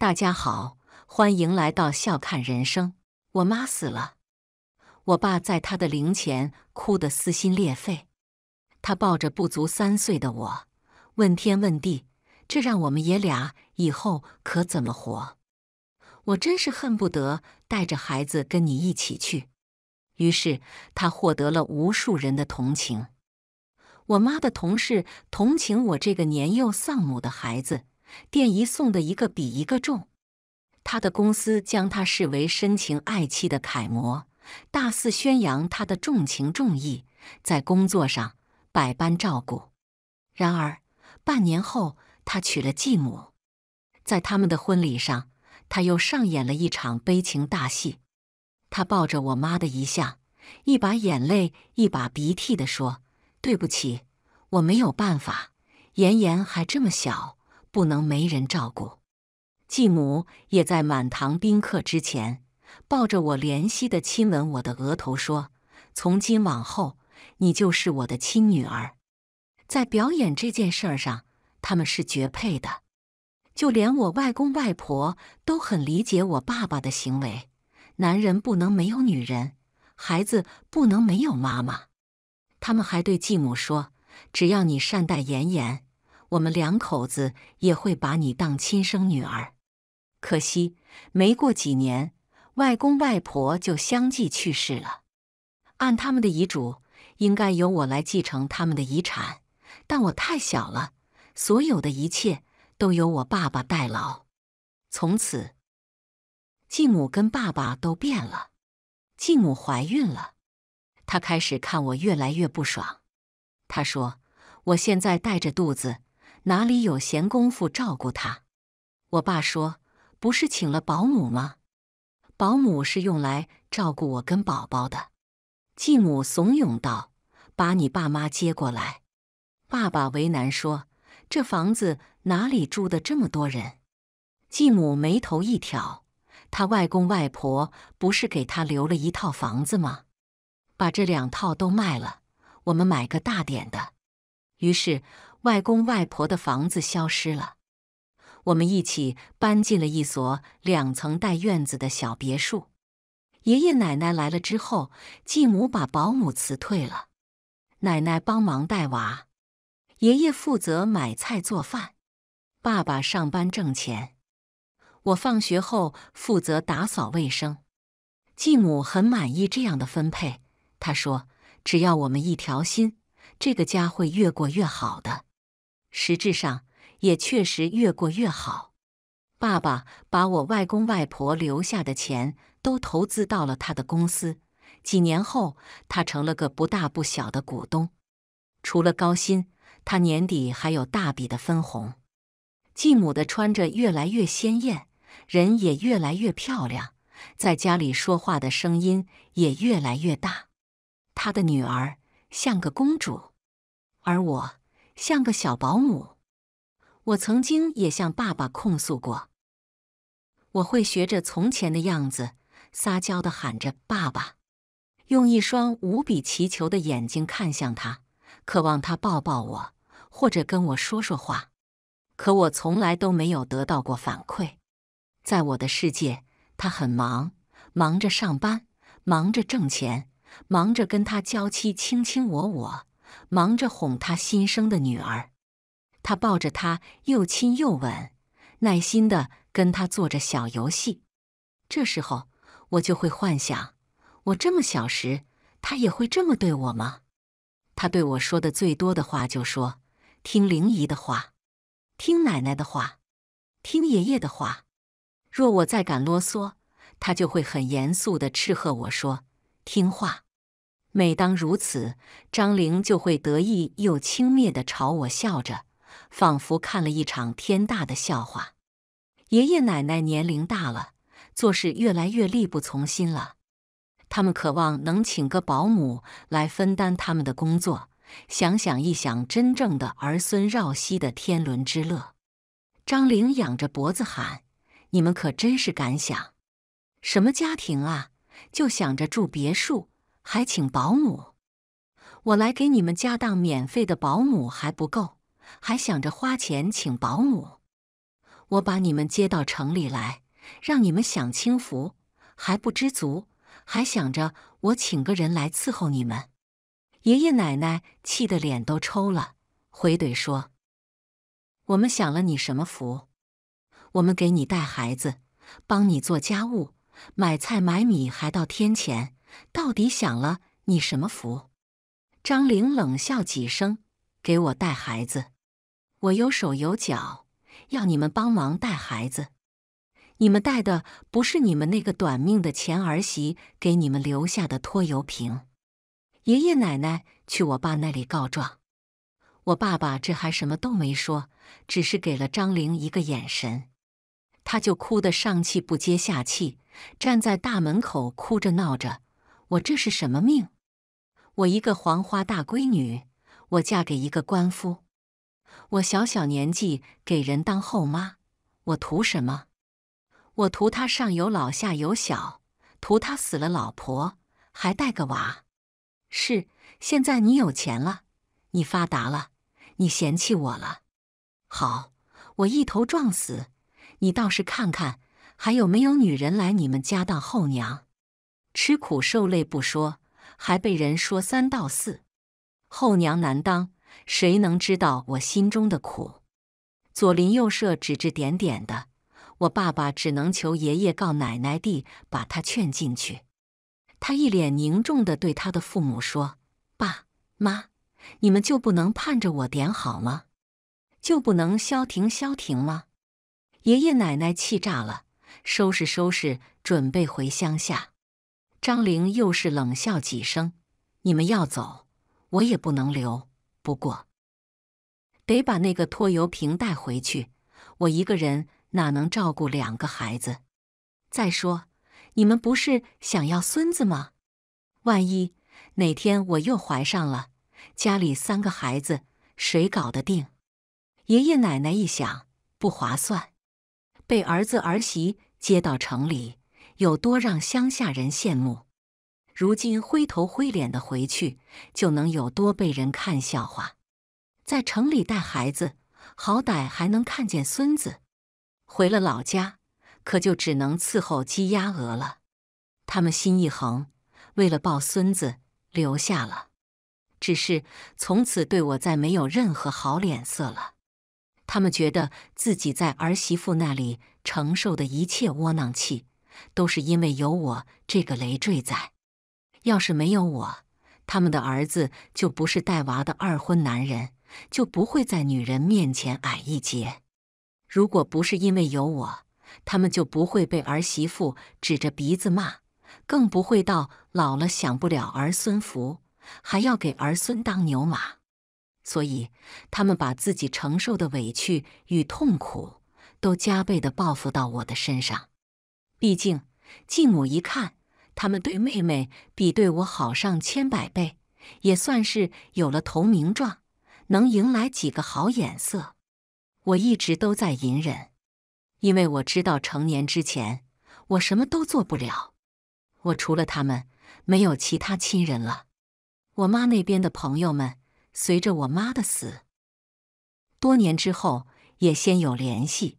大家好，欢迎来到笑看人生。我妈死了，我爸在他的灵前哭得撕心裂肺，他抱着不足三岁的我，问天问地，这让我们爷俩以后可怎么活？我真是恨不得带着孩子跟你一起去。于是他获得了无数人的同情。我妈的同事同情我这个年幼丧母的孩子。电仪送的一个比一个重，他的公司将他视为深情爱妻的楷模，大肆宣扬他的重情重义，在工作上百般照顾。然而半年后，他娶了继母，在他们的婚礼上，他又上演了一场悲情大戏。他抱着我妈的遗像，一把眼泪一把鼻涕地说：“对不起，我没有办法，妍妍还这么小。”不能没人照顾，继母也在满堂宾客之前，抱着我怜惜的亲吻我的额头，说：“从今往后，你就是我的亲女儿。”在表演这件事儿上，他们是绝配的，就连我外公外婆都很理解我爸爸的行为。男人不能没有女人，孩子不能没有妈妈。他们还对继母说：“只要你善待妍妍。”我们两口子也会把你当亲生女儿，可惜没过几年，外公外婆就相继去世了。按他们的遗嘱，应该由我来继承他们的遗产，但我太小了，所有的一切都由我爸爸代劳。从此，继母跟爸爸都变了。继母怀孕了，她开始看我越来越不爽。她说：“我现在带着肚子。”哪里有闲工夫照顾他？我爸说：“不是请了保姆吗？保姆是用来照顾我跟宝宝的。”继母怂恿道：“把你爸妈接过来。”爸爸为难说：“这房子哪里住的这么多人？”继母眉头一挑：“他外公外婆不是给他留了一套房子吗？把这两套都卖了，我们买个大点的。”于是。外公外婆的房子消失了，我们一起搬进了一所两层带院子的小别墅。爷爷奶奶来了之后，继母把保姆辞退了，奶奶帮忙带娃，爷爷负责买菜做饭，爸爸上班挣钱，我放学后负责打扫卫生。继母很满意这样的分配，她说：“只要我们一条心，这个家会越过越好的。”实质上也确实越过越好。爸爸把我外公外婆留下的钱都投资到了他的公司，几年后他成了个不大不小的股东。除了高薪，他年底还有大笔的分红。继母的穿着越来越鲜艳，人也越来越漂亮，在家里说话的声音也越来越大。他的女儿像个公主，而我。像个小保姆，我曾经也向爸爸控诉过。我会学着从前的样子，撒娇的喊着爸爸，用一双无比祈求的眼睛看向他，渴望他抱抱我，或者跟我说说话。可我从来都没有得到过反馈。在我的世界，他很忙，忙着上班，忙着挣钱，忙着跟他娇妻卿卿我我。忙着哄他新生的女儿，他抱着她，又亲又吻，耐心地跟她做着小游戏。这时候，我就会幻想：我这么小时，他也会这么对我吗？他对我说的最多的话，就说：“听灵姨的话，听奶奶的话，听爷爷的话。若我再敢啰嗦，他就会很严肃地斥喝我说：听话。”每当如此，张玲就会得意又轻蔑的朝我笑着，仿佛看了一场天大的笑话。爷爷奶奶年龄大了，做事越来越力不从心了，他们渴望能请个保姆来分担他们的工作，想想一想，真正的儿孙绕膝的天伦之乐。张玲仰着脖子喊：“你们可真是敢想，什么家庭啊，就想着住别墅。”还请保姆？我来给你们家当免费的保姆还不够，还想着花钱请保姆。我把你们接到城里来，让你们享清福，还不知足，还想着我请个人来伺候你们。爷爷奶奶气得脸都抽了，回怼说：“我们享了你什么福？我们给你带孩子，帮你做家务，买菜买米还倒天钱。”到底享了你什么福？张玲冷笑几声：“给我带孩子，我有手有脚，要你们帮忙带孩子。你们带的不是你们那个短命的前儿媳给你们留下的拖油瓶。爷爷奶奶去我爸那里告状，我爸爸这还什么都没说，只是给了张玲一个眼神，他就哭得上气不接下气，站在大门口哭着闹着。”我这是什么命？我一个黄花大闺女，我嫁给一个官夫，我小小年纪给人当后妈，我图什么？我图他上有老下有小，图他死了老婆还带个娃。是，现在你有钱了，你发达了，你嫌弃我了。好，我一头撞死，你倒是看看还有没有女人来你们家当后娘。吃苦受累不说，还被人说三道四，后娘难当。谁能知道我心中的苦？左邻右舍指指点点的，我爸爸只能求爷爷告奶奶地把他劝进去。他一脸凝重地对他的父母说：“爸妈，你们就不能盼着我点好吗？就不能消停消停吗？”爷爷奶奶气炸了，收拾收拾，准备回乡下。张玲又是冷笑几声：“你们要走，我也不能留。不过，得把那个拖油瓶带回去。我一个人哪能照顾两个孩子？再说，你们不是想要孙子吗？万一哪天我又怀上了，家里三个孩子谁搞得定？爷爷奶奶一想，不划算，被儿子儿媳接到城里。”有多让乡下人羡慕，如今灰头灰脸的回去，就能有多被人看笑话。在城里带孩子，好歹还能看见孙子；回了老家，可就只能伺候鸡鸭鹅了。他们心一横，为了抱孙子留下了，只是从此对我再没有任何好脸色了。他们觉得自己在儿媳妇那里承受的一切窝囊气。都是因为有我这个累赘在，要是没有我，他们的儿子就不是带娃的二婚男人，就不会在女人面前矮一截；如果不是因为有我，他们就不会被儿媳妇指着鼻子骂，更不会到老了享不了儿孙福，还要给儿孙当牛马。所以，他们把自己承受的委屈与痛苦，都加倍的报复到我的身上。毕竟，继母一看他们对妹妹比对我好上千百倍，也算是有了投名状，能迎来几个好眼色。我一直都在隐忍，因为我知道成年之前，我什么都做不了。我除了他们，没有其他亲人了。我妈那边的朋友们，随着我妈的死，多年之后也先有联系，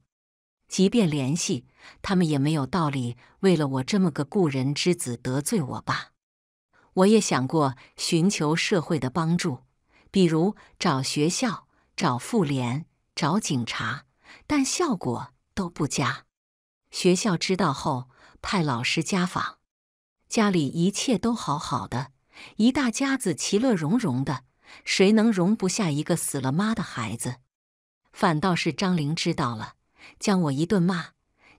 即便联系。他们也没有道理，为了我这么个故人之子得罪我爸。我也想过寻求社会的帮助，比如找学校、找妇联、找警察，但效果都不佳。学校知道后派老师家访，家里一切都好好的，一大家子其乐融融的，谁能容不下一个死了妈的孩子？反倒是张玲知道了，将我一顿骂。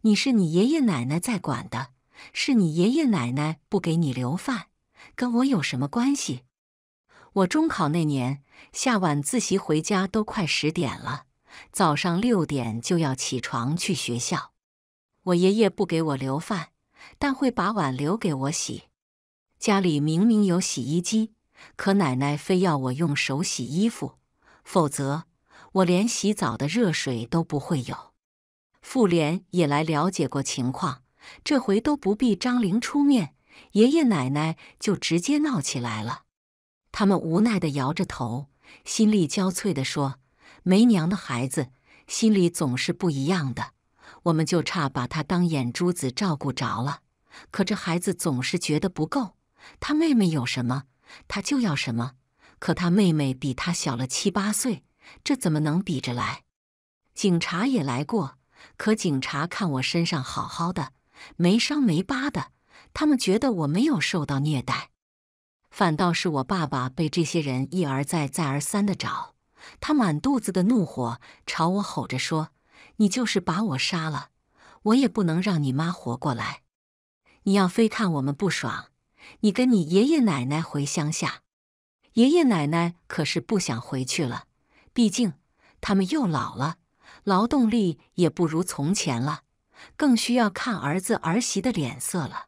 你是你爷爷奶奶在管的，是你爷爷奶奶不给你留饭，跟我有什么关系？我中考那年下晚自习回家都快十点了，早上六点就要起床去学校。我爷爷不给我留饭，但会把碗留给我洗。家里明明有洗衣机，可奶奶非要我用手洗衣服，否则我连洗澡的热水都不会有。妇联也来了解过情况，这回都不必张玲出面，爷爷奶奶就直接闹起来了。他们无奈的摇着头，心力交瘁的说：“没娘的孩子心里总是不一样的，我们就差把他当眼珠子照顾着了。可这孩子总是觉得不够，他妹妹有什么，他就要什么。可他妹妹比他小了七八岁，这怎么能比着来？”警察也来过。可警察看我身上好好的，没伤没疤的，他们觉得我没有受到虐待。反倒是我爸爸被这些人一而再、再而三的找，他满肚子的怒火，朝我吼着说：“你就是把我杀了，我也不能让你妈活过来。你要非看我们不爽，你跟你爷爷奶奶回乡下。爷爷奶奶可是不想回去了，毕竟他们又老了。”劳动力也不如从前了，更需要看儿子儿媳的脸色了。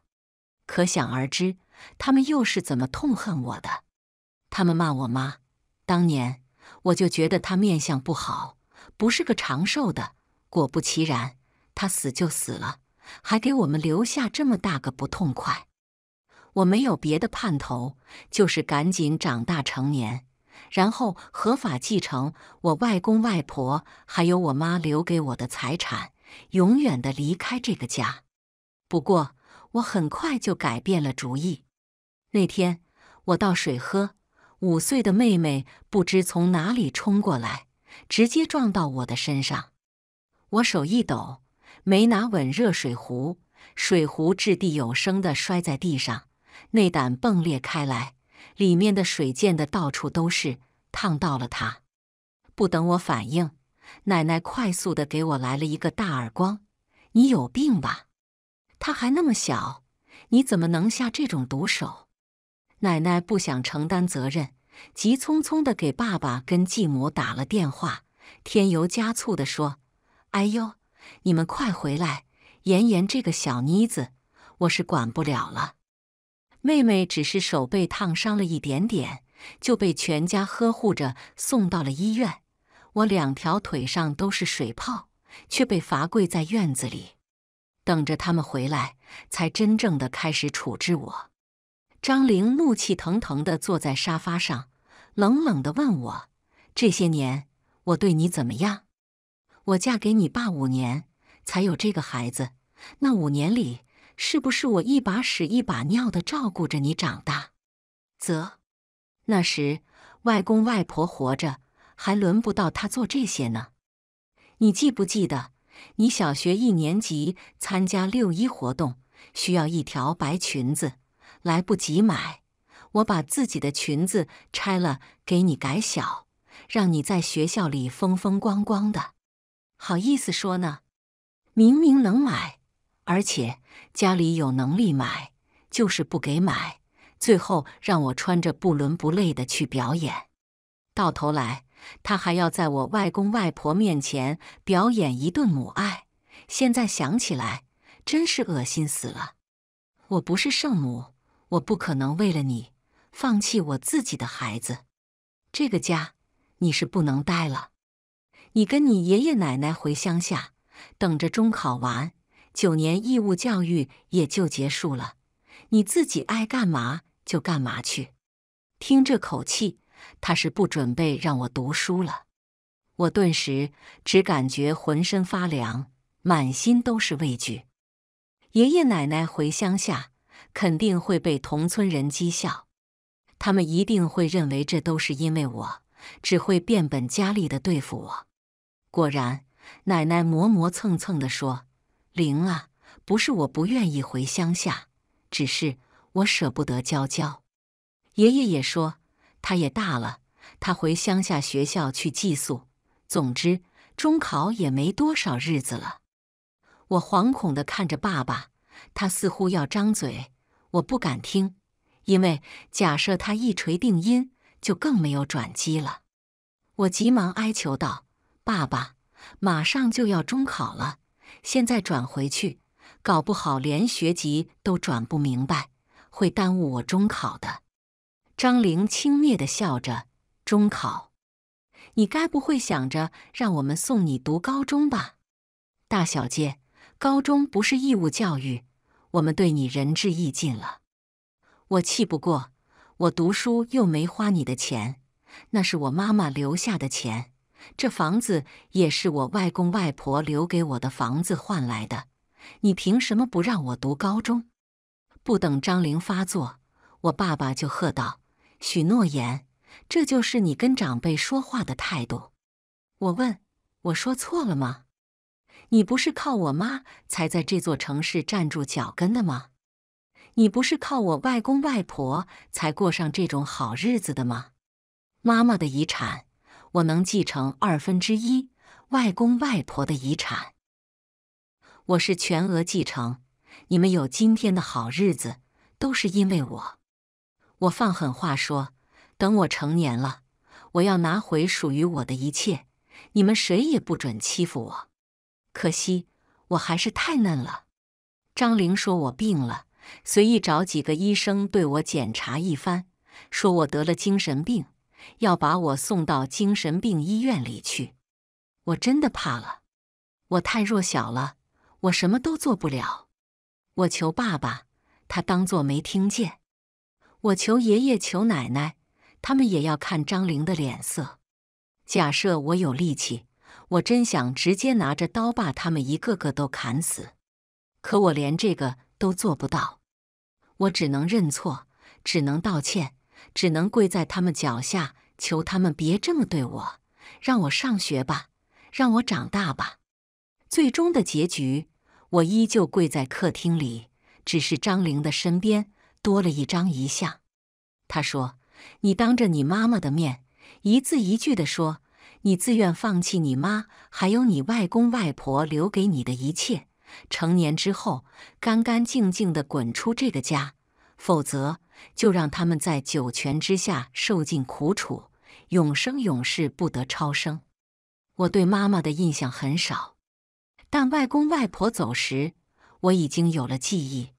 可想而知，他们又是怎么痛恨我的？他们骂我妈，当年我就觉得她面相不好，不是个长寿的。果不其然，她死就死了，还给我们留下这么大个不痛快。我没有别的盼头，就是赶紧长大成年。然后合法继承我外公外婆还有我妈留给我的财产，永远的离开这个家。不过我很快就改变了主意。那天我倒水喝，五岁的妹妹不知从哪里冲过来，直接撞到我的身上。我手一抖，没拿稳热水壶，水壶掷地有声的摔在地上，内胆迸裂开来，里面的水溅得到处都是。烫到了他，不等我反应，奶奶快速的给我来了一个大耳光。你有病吧？他还那么小，你怎么能下这种毒手？奶奶不想承担责任，急匆匆的给爸爸跟继母打了电话，添油加醋的说：“哎呦，你们快回来！妍妍这个小妮子，我是管不了了。妹妹只是手被烫伤了一点点。”就被全家呵护着送到了医院。我两条腿上都是水泡，却被罚跪在院子里，等着他们回来才真正的开始处置我。张玲怒气腾腾地坐在沙发上，冷冷地问我：“这些年我对你怎么样？我嫁给你爸五年才有这个孩子，那五年里是不是我一把屎一把尿地照顾着你长大？”啧。那时，外公外婆活着，还轮不到他做这些呢。你记不记得，你小学一年级参加六一活动，需要一条白裙子，来不及买，我把自己的裙子拆了给你改小，让你在学校里风风光光的。好意思说呢，明明能买，而且家里有能力买，就是不给买。最后让我穿着不伦不类的去表演，到头来他还要在我外公外婆面前表演一顿母爱。现在想起来真是恶心死了！我不是圣母，我不可能为了你放弃我自己的孩子。这个家你是不能待了，你跟你爷爷奶奶回乡下，等着中考完，九年义务教育也就结束了。你自己爱干嘛就干嘛去。听这口气，他是不准备让我读书了。我顿时只感觉浑身发凉，满心都是畏惧。爷爷奶奶回乡下，肯定会被同村人讥笑，他们一定会认为这都是因为我，只会变本加厉的对付我。果然，奶奶磨磨蹭蹭地说：“灵啊，不是我不愿意回乡下。”只是我舍不得娇娇，爷爷也说他也大了，他回乡下学校去寄宿。总之，中考也没多少日子了。我惶恐的看着爸爸，他似乎要张嘴，我不敢听，因为假设他一锤定音，就更没有转机了。我急忙哀求道：“爸爸，马上就要中考了，现在转回去。”搞不好连学籍都转不明白，会耽误我中考的。张玲轻蔑的笑着：“中考？你该不会想着让我们送你读高中吧？”大小姐，高中不是义务教育，我们对你仁至义尽了。我气不过，我读书又没花你的钱，那是我妈妈留下的钱，这房子也是我外公外婆留给我的房子换来的。你凭什么不让我读高中？不等张玲发作，我爸爸就喝道：“许诺言，这就是你跟长辈说话的态度。”我问：“我说错了吗？”你不是靠我妈才在这座城市站住脚跟的吗？你不是靠我外公外婆才过上这种好日子的吗？妈妈的遗产我能继承二分之一，外公外婆的遗产。我是全额继承，你们有今天的好日子都是因为我。我放狠话说，等我成年了，我要拿回属于我的一切，你们谁也不准欺负我。可惜我还是太嫩了。张玲说我病了，随意找几个医生对我检查一番，说我得了精神病，要把我送到精神病医院里去。我真的怕了，我太弱小了。我什么都做不了，我求爸爸，他当作没听见；我求爷爷，求奶奶，他们也要看张玲的脸色。假设我有力气，我真想直接拿着刀把他们一个个都砍死，可我连这个都做不到。我只能认错，只能道歉，只能跪在他们脚下，求他们别这么对我，让我上学吧，让我长大吧。最终的结局。我依旧跪在客厅里，只是张玲的身边多了一张遗像。他说：“你当着你妈妈的面，一字一句地说，你自愿放弃你妈还有你外公外婆留给你的一切，成年之后干干净净的滚出这个家，否则就让他们在九泉之下受尽苦楚，永生永世不得超生。”我对妈妈的印象很少。但外公外婆走时，我已经有了记忆，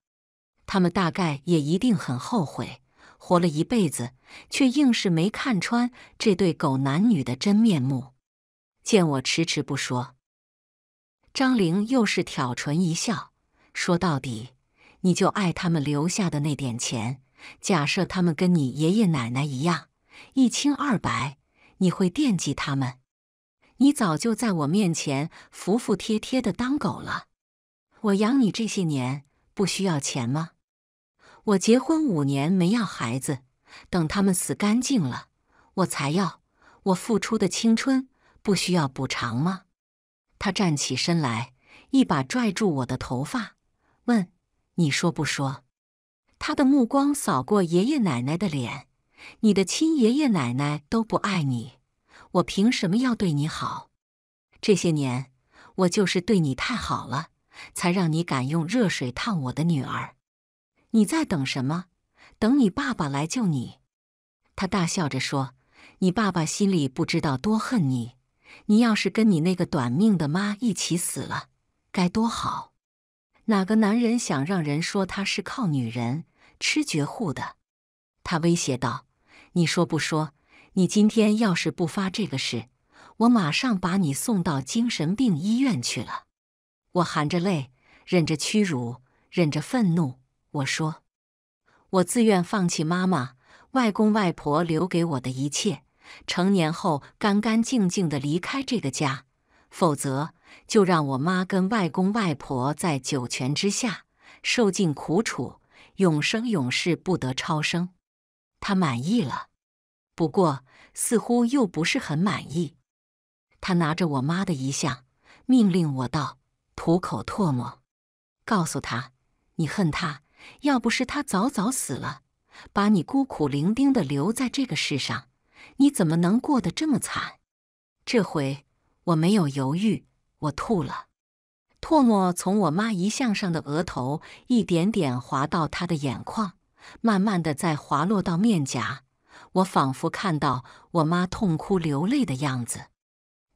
他们大概也一定很后悔，活了一辈子，却硬是没看穿这对狗男女的真面目。见我迟迟不说，张玲又是挑唇一笑，说：“到底，你就爱他们留下的那点钱？假设他们跟你爷爷奶奶一样，一清二白，你会惦记他们？”你早就在我面前服服帖帖的当狗了，我养你这些年不需要钱吗？我结婚五年没要孩子，等他们死干净了我才要。我付出的青春不需要补偿吗？他站起身来，一把拽住我的头发，问：“你说不说？”他的目光扫过爷爷奶奶的脸，你的亲爷爷奶奶都不爱你。我凭什么要对你好？这些年，我就是对你太好了，才让你敢用热水烫我的女儿。你在等什么？等你爸爸来救你？他大笑着说：“你爸爸心里不知道多恨你。你要是跟你那个短命的妈一起死了，该多好！哪个男人想让人说他是靠女人吃绝户的？”他威胁道：“你说不说？”你今天要是不发这个誓，我马上把你送到精神病医院去了。我含着泪，忍着屈辱，忍着愤怒，我说：“我自愿放弃妈妈、外公、外婆留给我的一切，成年后干干净净的离开这个家，否则就让我妈跟外公、外婆在九泉之下受尽苦楚，永生永世不得超生。”他满意了。不过，似乎又不是很满意。他拿着我妈的遗像，命令我道：“吐口唾沫，告诉他，你恨他。要不是他早早死了，把你孤苦伶仃的留在这个世上，你怎么能过得这么惨？”这回我没有犹豫，我吐了。唾沫从我妈遗像上的额头一点点滑到她的眼眶，慢慢的再滑落到面颊。我仿佛看到我妈痛哭流泪的样子，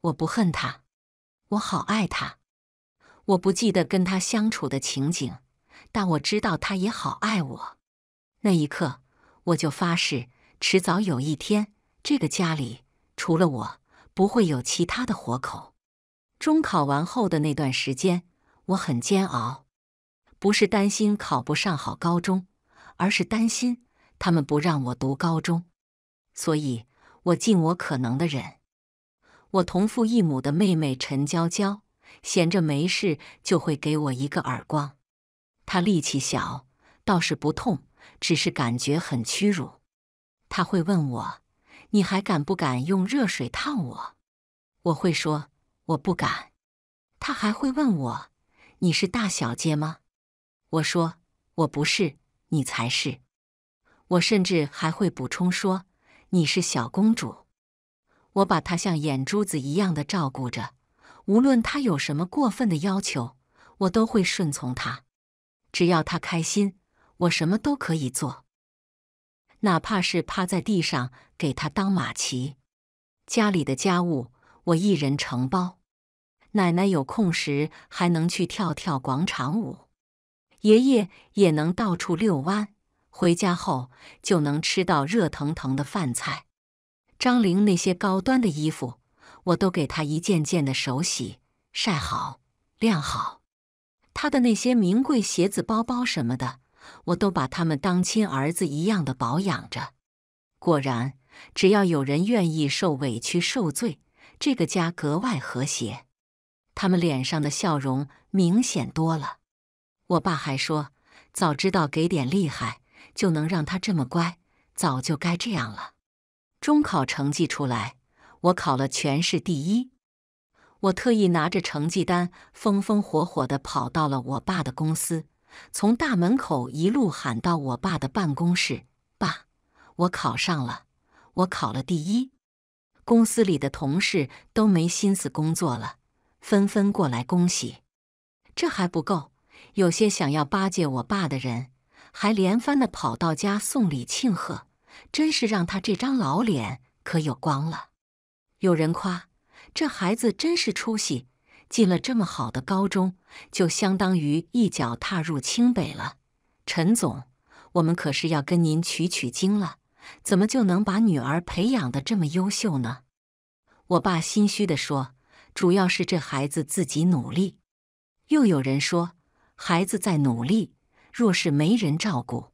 我不恨她，我好爱她。我不记得跟她相处的情景，但我知道她也好爱我。那一刻，我就发誓，迟早有一天，这个家里除了我，不会有其他的活口。中考完后的那段时间，我很煎熬，不是担心考不上好高中，而是担心他们不让我读高中。所以，我尽我可能的忍。我同父异母的妹妹陈娇娇，闲着没事就会给我一个耳光。她力气小，倒是不痛，只是感觉很屈辱。她会问我：“你还敢不敢用热水烫我？”我会说：“我不敢。”她还会问我：“你是大小姐吗？”我说：“我不是，你才是。”我甚至还会补充说。你是小公主，我把她像眼珠子一样的照顾着。无论她有什么过分的要求，我都会顺从她。只要她开心，我什么都可以做，哪怕是趴在地上给她当马骑。家里的家务我一人承包，奶奶有空时还能去跳跳广场舞，爷爷也能到处遛弯。回家后就能吃到热腾腾的饭菜。张玲那些高端的衣服，我都给她一件件的手洗、晒好、晾好。她的那些名贵鞋子、包包什么的，我都把他们当亲儿子一样的保养着。果然，只要有人愿意受委屈、受罪，这个家格外和谐。他们脸上的笑容明显多了。我爸还说：“早知道给点厉害。”就能让他这么乖，早就该这样了。中考成绩出来，我考了全市第一。我特意拿着成绩单，风风火火地跑到了我爸的公司，从大门口一路喊到我爸的办公室：“爸，我考上了，我考了第一！”公司里的同事都没心思工作了，纷纷过来恭喜。这还不够，有些想要巴结我爸的人。还连番的跑到家送礼庆贺，真是让他这张老脸可有光了。有人夸这孩子真是出息，进了这么好的高中，就相当于一脚踏入清北了。陈总，我们可是要跟您取取经了，怎么就能把女儿培养的这么优秀呢？我爸心虚地说：“主要是这孩子自己努力。”又有人说：“孩子在努力。”若是没人照顾，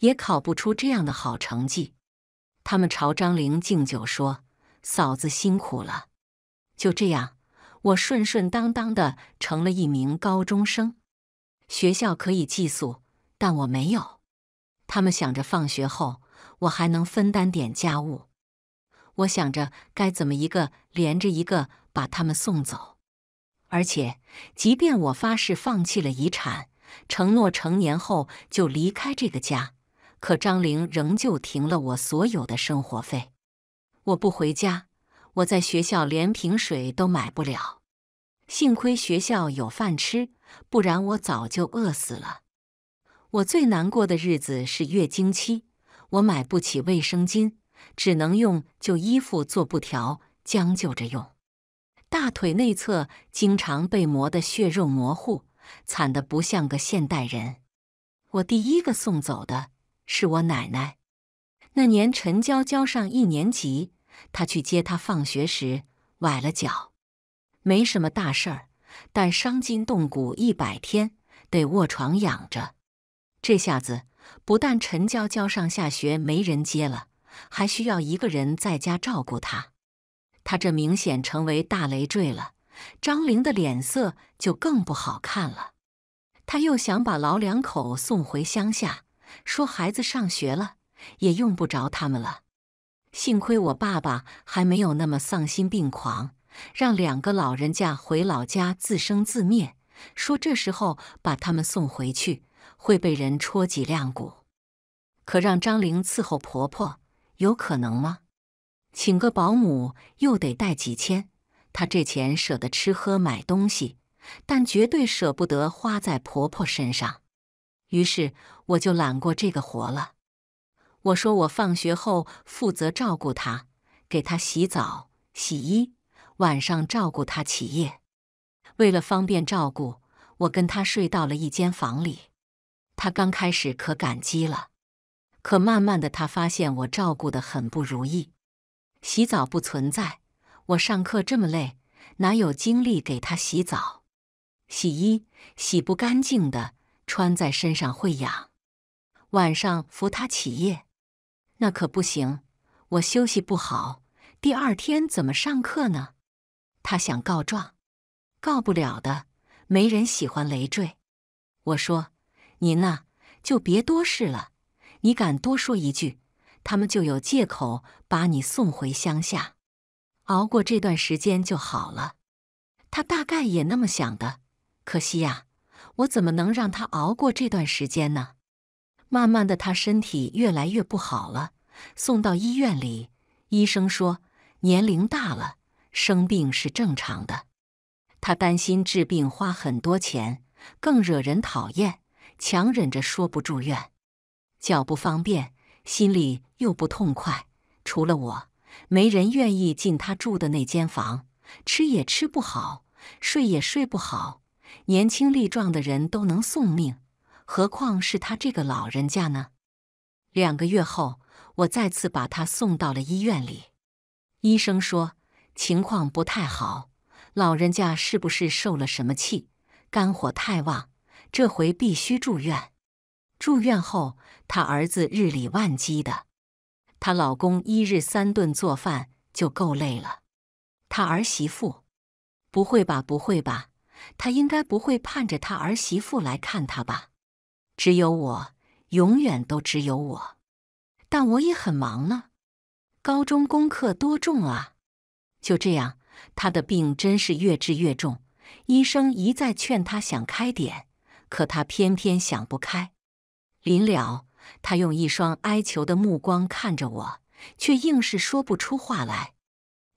也考不出这样的好成绩。他们朝张玲敬酒说：“嫂子辛苦了。”就这样，我顺顺当当的成了一名高中生。学校可以寄宿，但我没有。他们想着放学后我还能分担点家务。我想着该怎么一个连着一个把他们送走。而且，即便我发誓放弃了遗产。承诺成年后就离开这个家，可张玲仍旧停了我所有的生活费。我不回家，我在学校连瓶水都买不了。幸亏学校有饭吃，不然我早就饿死了。我最难过的日子是月经期，我买不起卫生巾，只能用旧衣服做布条将就着用。大腿内侧经常被磨得血肉模糊。惨得不像个现代人。我第一个送走的是我奶奶。那年陈娇娇上一年级，她去接她放学时崴了脚，没什么大事儿，但伤筋动骨一百天，得卧床养着。这下子，不但陈娇娇上下学没人接了，还需要一个人在家照顾她。她这明显成为大累赘了。张玲的脸色就更不好看了，他又想把老两口送回乡下，说孩子上学了也用不着他们了。幸亏我爸爸还没有那么丧心病狂，让两个老人家回老家自生自灭，说这时候把他们送回去会被人戳脊梁骨。可让张玲伺候婆婆，有可能吗？请个保姆又得带几千。她这钱舍得吃喝买东西，但绝对舍不得花在婆婆身上。于是我就揽过这个活了。我说我放学后负责照顾她，给她洗澡、洗衣，晚上照顾她起夜。为了方便照顾，我跟她睡到了一间房里。她刚开始可感激了，可慢慢的她发现我照顾的很不如意，洗澡不存在。我上课这么累，哪有精力给他洗澡、洗衣？洗不干净的，穿在身上会痒。晚上扶他起夜，那可不行，我休息不好，第二天怎么上课呢？他想告状，告不了的，没人喜欢累赘。我说：“您呐，就别多事了。你敢多说一句，他们就有借口把你送回乡下。”熬过这段时间就好了，他大概也那么想的。可惜呀，我怎么能让他熬过这段时间呢？慢慢的，他身体越来越不好了，送到医院里，医生说年龄大了，生病是正常的。他担心治病花很多钱，更惹人讨厌，强忍着说不住院，脚不方便，心里又不痛快。除了我。没人愿意进他住的那间房，吃也吃不好，睡也睡不好。年轻力壮的人都能送命，何况是他这个老人家呢？两个月后，我再次把他送到了医院里。医生说情况不太好，老人家是不是受了什么气？肝火太旺，这回必须住院。住院后，他儿子日理万机的。她老公一日三顿做饭就够累了，她儿媳妇？不会吧，不会吧，她应该不会盼着她儿媳妇来看她吧？只有我，永远都只有我。但我也很忙呢，高中功课多重啊！就这样，他的病真是越治越重，医生一再劝他想开点，可他偏偏想不开。临了。他用一双哀求的目光看着我，却硬是说不出话来。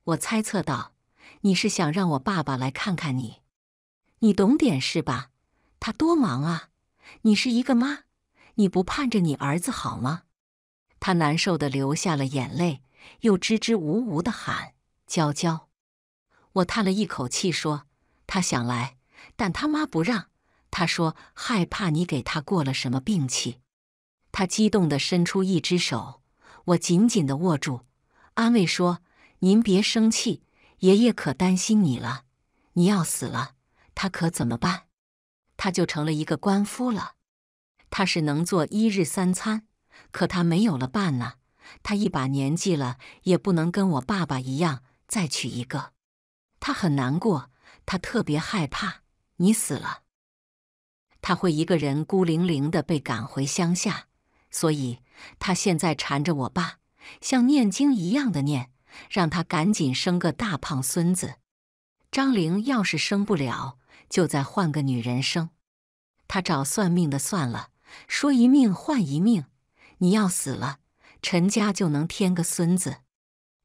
我猜测到，你是想让我爸爸来看看你，你懂点事吧？他多忙啊！你是一个妈，你不盼着你儿子好吗？他难受的流下了眼泪，又支支吾吾的喊：“娇娇。”我叹了一口气说：“他想来，但他妈不让。他说害怕你给他过了什么病气。”他激动的伸出一只手，我紧紧的握住，安慰说：“您别生气，爷爷可担心你了。你要死了，他可怎么办？他就成了一个官夫了。他是能做一日三餐，可他没有了伴呐。他一把年纪了，也不能跟我爸爸一样再娶一个。他很难过，他特别害怕你死了，他会一个人孤零零的被赶回乡下。”所以，他现在缠着我爸，像念经一样的念，让他赶紧生个大胖孙子。张玲要是生不了，就再换个女人生。他找算命的算了，说一命换一命，你要死了，陈家就能添个孙子。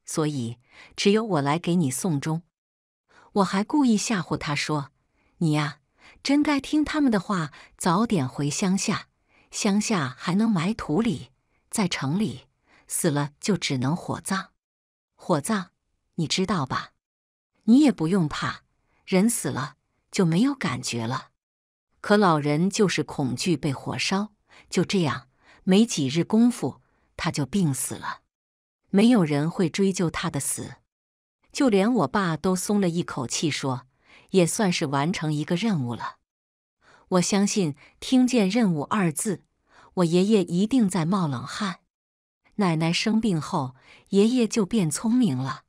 所以，只有我来给你送终。我还故意吓唬他说：“你呀，真该听他们的话，早点回乡下。”乡下还能埋土里，在城里死了就只能火葬。火葬，你知道吧？你也不用怕，人死了就没有感觉了。可老人就是恐惧被火烧，就这样，没几日功夫他就病死了。没有人会追究他的死，就连我爸都松了一口气，说也算是完成一个任务了。我相信听见“任务”二字，我爷爷一定在冒冷汗。奶奶生病后，爷爷就变聪明了。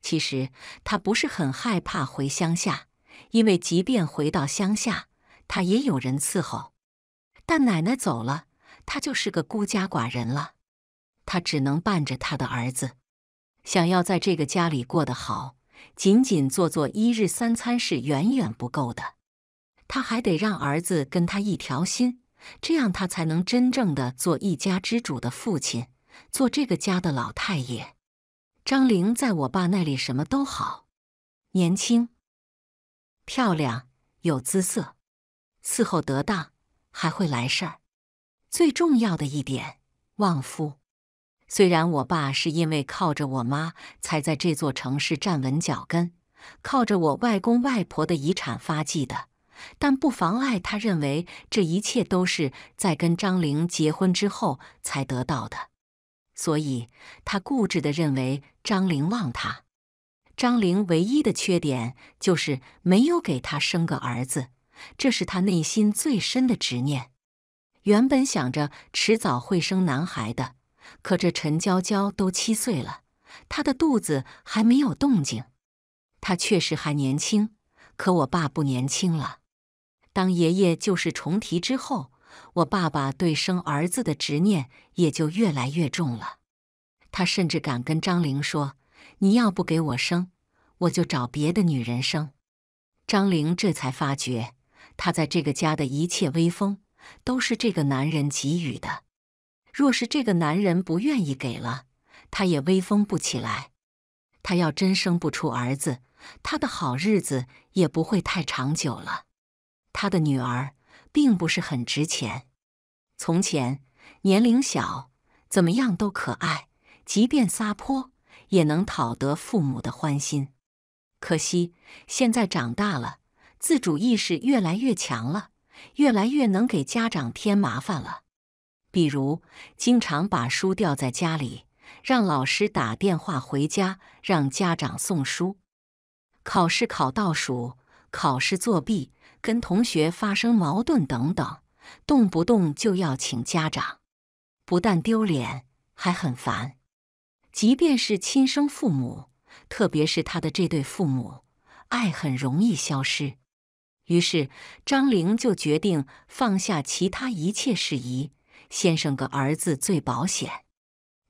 其实他不是很害怕回乡下，因为即便回到乡下，他也有人伺候。但奶奶走了，他就是个孤家寡人了。他只能伴着他的儿子。想要在这个家里过得好，仅仅做做一日三餐是远远不够的。他还得让儿子跟他一条心，这样他才能真正的做一家之主的父亲，做这个家的老太爷。张玲在我爸那里什么都好，年轻、漂亮、有姿色，伺候得当，还会来事儿。最重要的一点，旺夫。虽然我爸是因为靠着我妈才在这座城市站稳脚跟，靠着我外公外婆的遗产发迹的。但不妨碍他认为这一切都是在跟张玲结婚之后才得到的，所以他固执地认为张玲忘他。张玲唯一的缺点就是没有给他生个儿子，这是他内心最深的执念。原本想着迟早会生男孩的，可这陈娇娇都七岁了，她的肚子还没有动静。他确实还年轻，可我爸不年轻了。当爷爷旧事重提之后，我爸爸对生儿子的执念也就越来越重了。他甚至敢跟张玲说：“你要不给我生，我就找别的女人生。”张玲这才发觉，他在这个家的一切威风都是这个男人给予的。若是这个男人不愿意给了，他也威风不起来。他要真生不出儿子，他的好日子也不会太长久了。他的女儿并不是很值钱。从前年龄小，怎么样都可爱，即便撒泼也能讨得父母的欢心。可惜现在长大了，自主意识越来越强了，越来越能给家长添麻烦了。比如，经常把书掉在家里，让老师打电话回家，让家长送书；考试考倒数，考试作弊。跟同学发生矛盾等等，动不动就要请家长，不但丢脸，还很烦。即便是亲生父母，特别是他的这对父母，爱很容易消失。于是张玲就决定放下其他一切事宜，先生个儿子最保险。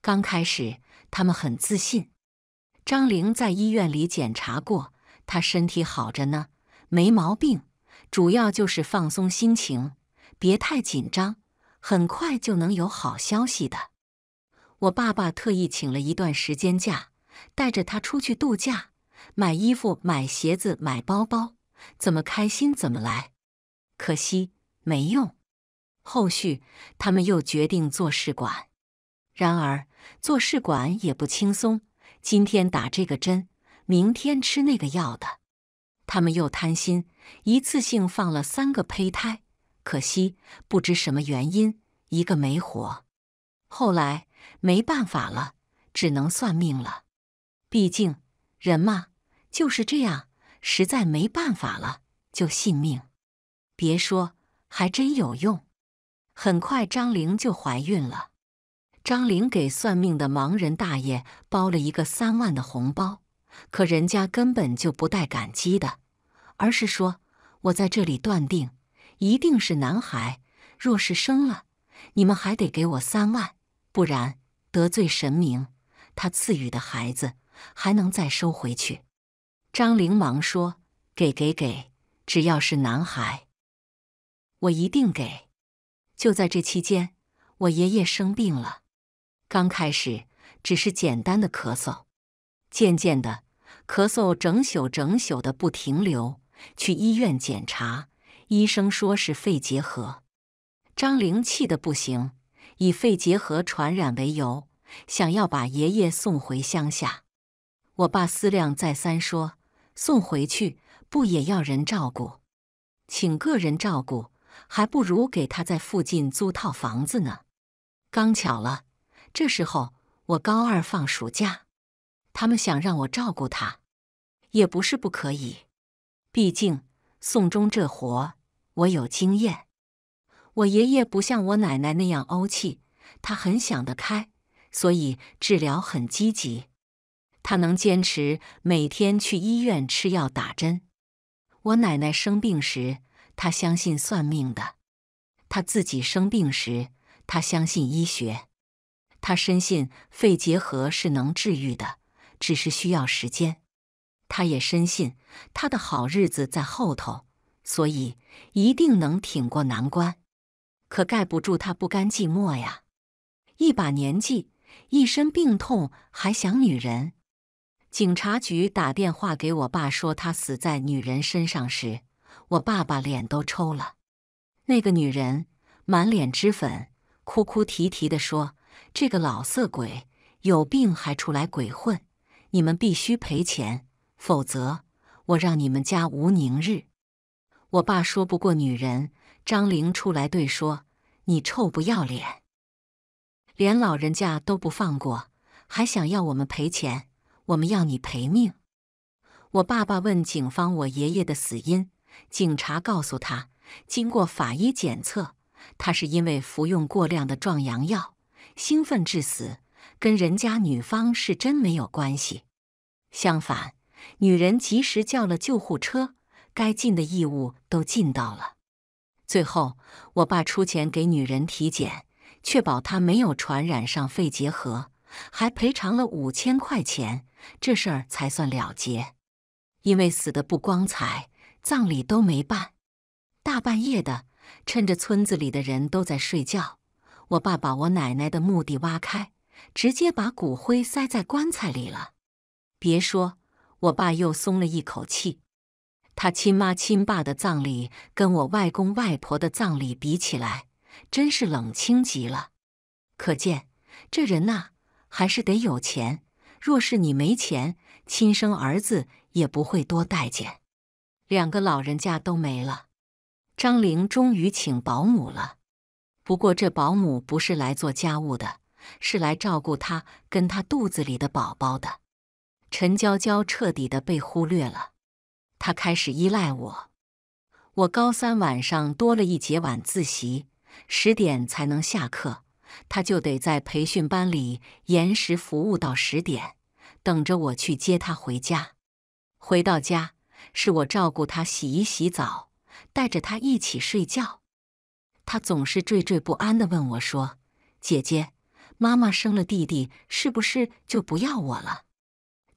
刚开始他们很自信，张玲在医院里检查过，他身体好着呢，没毛病。主要就是放松心情，别太紧张，很快就能有好消息的。我爸爸特意请了一段时间假，带着他出去度假，买衣服、买鞋子、买包包，怎么开心怎么来。可惜没用。后续他们又决定做试管，然而做试管也不轻松，今天打这个针，明天吃那个药的。他们又贪心。一次性放了三个胚胎，可惜不知什么原因，一个没活。后来没办法了，只能算命了。毕竟人嘛就是这样，实在没办法了就信命。别说，还真有用。很快，张玲就怀孕了。张玲给算命的盲人大爷包了一个三万的红包，可人家根本就不带感激的。而是说，我在这里断定，一定是男孩。若是生了，你们还得给我三万，不然得罪神明，他赐予的孩子还能再收回去。张灵忙说：“给给给，只要是男孩，我一定给。”就在这期间，我爷爷生病了，刚开始只是简单的咳嗽，渐渐的咳嗽整宿整宿的不停留。去医院检查，医生说是肺结核。张玲气得不行，以肺结核传染为由，想要把爷爷送回乡下。我爸思量再三，说送回去不也要人照顾？请个人照顾，还不如给他在附近租套房子呢。刚巧了，这时候我高二放暑假，他们想让我照顾他，也不是不可以。毕竟，送终这活我有经验。我爷爷不像我奶奶那样怄气，他很想得开，所以治疗很积极。他能坚持每天去医院吃药打针。我奶奶生病时，他相信算命的；他自己生病时，他相信医学。他深信肺结核是能治愈的，只是需要时间。他也深信他的好日子在后头，所以一定能挺过难关。可盖不住他不甘寂寞呀！一把年纪，一身病痛，还想女人。警察局打电话给我爸说他死在女人身上时，我爸爸脸都抽了。那个女人满脸脂粉，哭哭啼啼的说：“这个老色鬼有病还出来鬼混，你们必须赔钱。”否则，我让你们家无宁日。我爸说不过女人，张玲出来对说：“你臭不要脸，连老人家都不放过，还想要我们赔钱？我们要你赔命！”我爸爸问警方我爷爷的死因，警察告诉他，经过法医检测，他是因为服用过量的壮阳药兴奋致死，跟人家女方是真没有关系。相反。女人及时叫了救护车，该尽的义务都尽到了。最后，我爸出钱给女人体检，确保她没有传染上肺结核，还赔偿了五千块钱，这事儿才算了结。因为死得不光彩，葬礼都没办。大半夜的，趁着村子里的人都在睡觉，我爸把我奶奶的墓地挖开，直接把骨灰塞在棺材里了。别说。我爸又松了一口气，他亲妈亲爸的葬礼跟我外公外婆的葬礼比起来，真是冷清极了。可见这人呐，还是得有钱。若是你没钱，亲生儿子也不会多待见。两个老人家都没了，张玲终于请保姆了。不过这保姆不是来做家务的，是来照顾她跟她肚子里的宝宝的。陈娇娇彻底的被忽略了，她开始依赖我。我高三晚上多了一节晚自习，十点才能下课，她就得在培训班里延时服务到十点，等着我去接她回家。回到家，是我照顾她洗一洗澡，带着她一起睡觉。她总是惴惴不安的问我说：“姐姐，妈妈生了弟弟，是不是就不要我了？”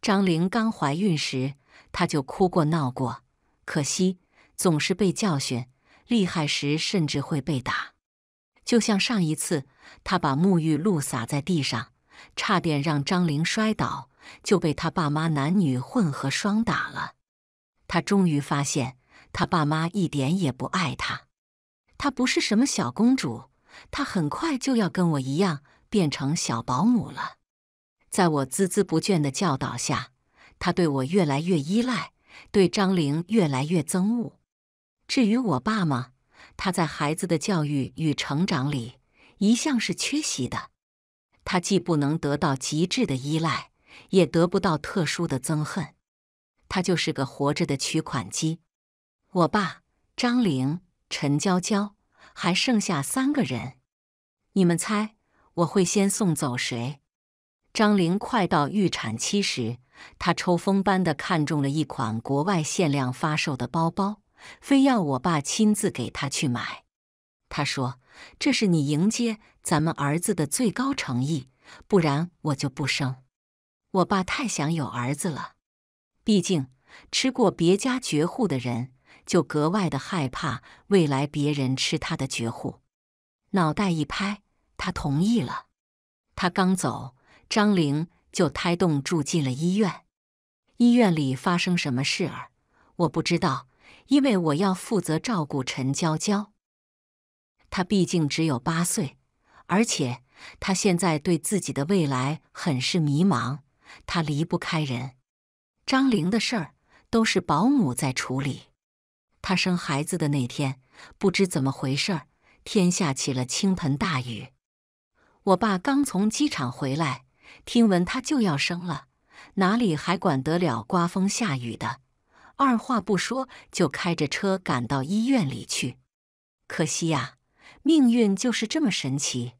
张玲刚怀孕时，她就哭过闹过，可惜总是被教训，厉害时甚至会被打。就像上一次，她把沐浴露洒在地上，差点让张玲摔倒，就被他爸妈男女混合双打了。他终于发现，他爸妈一点也不爱他。他不是什么小公主，他很快就要跟我一样变成小保姆了。在我孜孜不倦的教导下，他对我越来越依赖，对张玲越来越憎恶。至于我爸嘛，他在孩子的教育与成长里一向是缺席的。他既不能得到极致的依赖，也得不到特殊的憎恨。他就是个活着的取款机。我爸、张玲、陈娇娇，还剩下三个人。你们猜我会先送走谁？张玲快到预产期时，她抽风般的看中了一款国外限量发售的包包，非要我爸亲自给她去买。她说：“这是你迎接咱们儿子的最高诚意，不然我就不生。”我爸太想有儿子了，毕竟吃过别家绝户的人，就格外的害怕未来别人吃他的绝户。脑袋一拍，他同意了。他刚走。张玲就胎动住进了医院，医院里发生什么事儿我不知道，因为我要负责照顾陈娇娇，她毕竟只有八岁，而且她现在对自己的未来很是迷茫，她离不开人。张玲的事儿都是保姆在处理。她生孩子的那天，不知怎么回事儿，天下起了倾盆大雨。我爸刚从机场回来。听闻他就要生了，哪里还管得了刮风下雨的？二话不说就开着车赶到医院里去。可惜呀，命运就是这么神奇，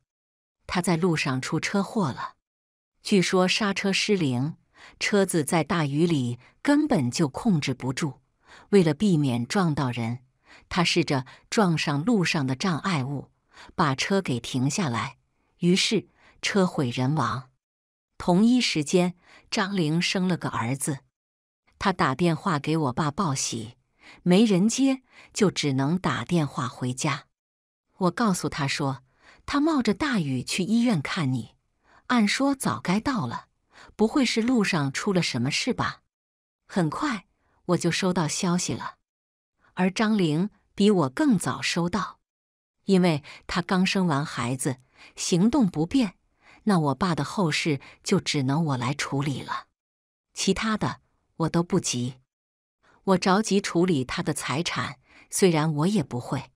他在路上出车祸了。据说刹车失灵，车子在大雨里根本就控制不住。为了避免撞到人，他试着撞上路上的障碍物，把车给停下来。于是车毁人亡。同一时间，张玲生了个儿子，她打电话给我爸报喜，没人接，就只能打电话回家。我告诉他说，他冒着大雨去医院看你，按说早该到了，不会是路上出了什么事吧？很快我就收到消息了，而张玲比我更早收到，因为她刚生完孩子，行动不便。那我爸的后事就只能我来处理了，其他的我都不急。我着急处理他的财产，虽然我也不会，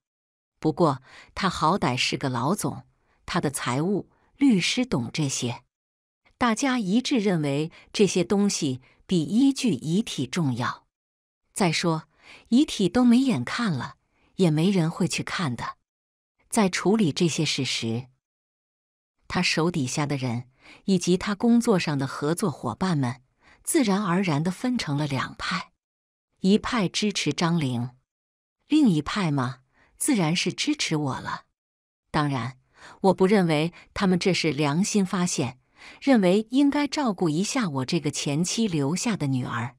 不过他好歹是个老总，他的财务、律师懂这些。大家一致认为这些东西比依据遗体重要。再说，遗体都没眼看了，也没人会去看的。在处理这些事时。他手底下的人以及他工作上的合作伙伴们，自然而然的分成了两派，一派支持张玲，另一派嘛，自然是支持我了。当然，我不认为他们这是良心发现，认为应该照顾一下我这个前妻留下的女儿。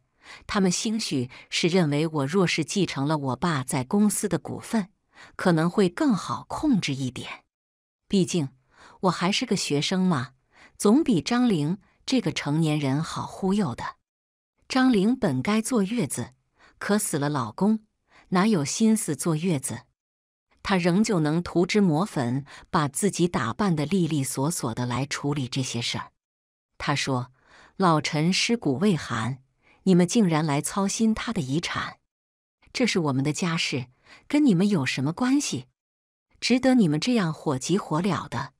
他们兴许是认为，我若是继承了我爸在公司的股份，可能会更好控制一点。毕竟。我还是个学生嘛，总比张玲这个成年人好忽悠的。张玲本该坐月子，可死了老公，哪有心思坐月子？她仍旧能涂脂抹粉，把自己打扮的利利索索的来处理这些事儿。她说：“老陈尸骨未寒，你们竟然来操心他的遗产，这是我们的家事，跟你们有什么关系？值得你们这样火急火燎的？”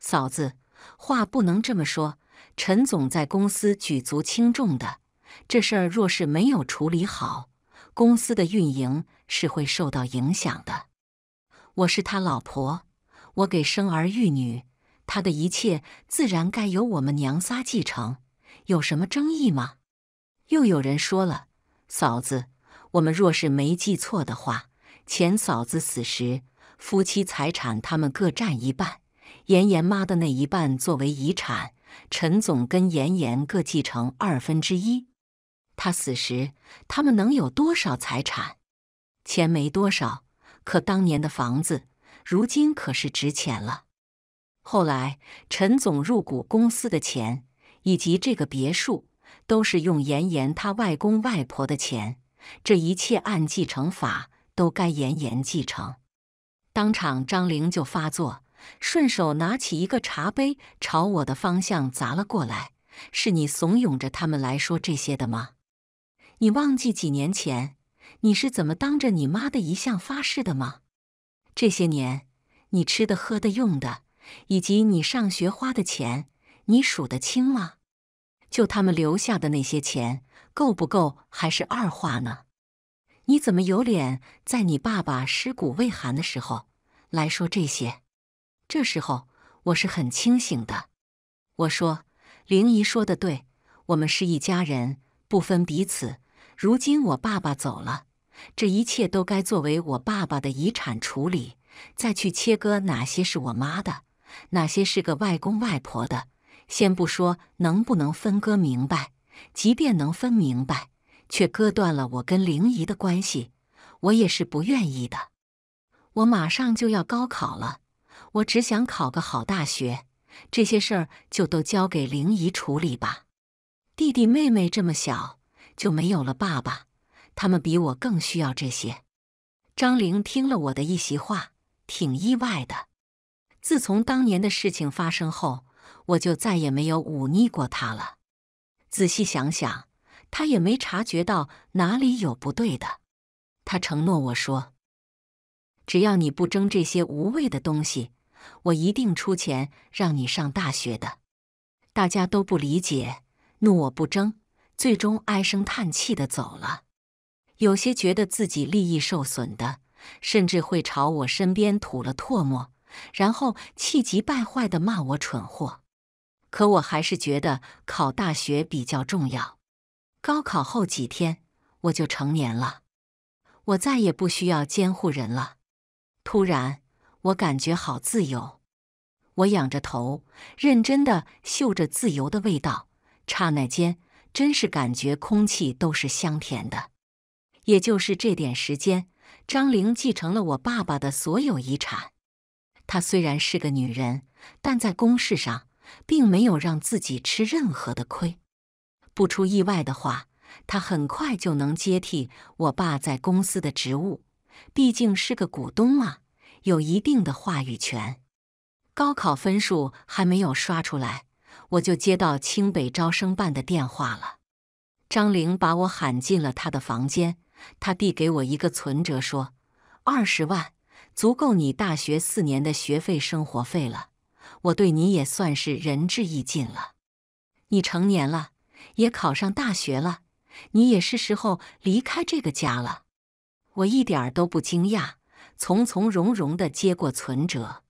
嫂子，话不能这么说。陈总在公司举足轻重的，这事儿若是没有处理好，公司的运营是会受到影响的。我是他老婆，我给生儿育女，他的一切自然该由我们娘仨继承，有什么争议吗？又有人说了，嫂子，我们若是没记错的话，前嫂子死时，夫妻财产他们各占一半。妍妍妈的那一半作为遗产，陈总跟妍妍各继承二分之一。他死时，他们能有多少财产？钱没多少，可当年的房子，如今可是值钱了。后来陈总入股公司的钱，以及这个别墅，都是用妍妍他外公外婆的钱。这一切按继承法都该妍妍继承。当场张玲就发作。顺手拿起一个茶杯，朝我的方向砸了过来。是你怂恿着他们来说这些的吗？你忘记几年前你是怎么当着你妈的遗像发誓的吗？这些年你吃的、喝的、用的，以及你上学花的钱，你数得清吗？就他们留下的那些钱，够不够？还是二话呢？你怎么有脸在你爸爸尸骨未寒的时候来说这些？这时候我是很清醒的，我说：“灵姨说的对，我们是一家人，不分彼此。如今我爸爸走了，这一切都该作为我爸爸的遗产处理，再去切割哪些是我妈的，哪些是个外公外婆的。先不说能不能分割明白，即便能分明白，却割断了我跟灵姨的关系，我也是不愿意的。我马上就要高考了。”我只想考个好大学，这些事儿就都交给灵姨处理吧。弟弟妹妹这么小，就没有了爸爸，他们比我更需要这些。张玲听了我的一席话，挺意外的。自从当年的事情发生后，我就再也没有忤逆过他了。仔细想想，他也没察觉到哪里有不对的。他承诺我说：“只要你不争这些无谓的东西。”我一定出钱让你上大学的。大家都不理解，怒我不争，最终唉声叹气的走了。有些觉得自己利益受损的，甚至会朝我身边吐了唾沫，然后气急败坏的骂我蠢货。可我还是觉得考大学比较重要。高考后几天，我就成年了，我再也不需要监护人了。突然。我感觉好自由，我仰着头，认真的嗅着自由的味道。刹那间，真是感觉空气都是香甜的。也就是这点时间，张玲继承了我爸爸的所有遗产。她虽然是个女人，但在公事上并没有让自己吃任何的亏。不出意外的话，她很快就能接替我爸在公司的职务。毕竟是个股东嘛。有一定的话语权。高考分数还没有刷出来，我就接到清北招生办的电话了。张玲把我喊进了他的房间，他递给我一个存折，说：“二十万，足够你大学四年的学费、生活费了。我对你也算是仁至义尽了。你成年了，也考上大学了，你也是时候离开这个家了。我一点都不惊讶。”从从容容的接过存折，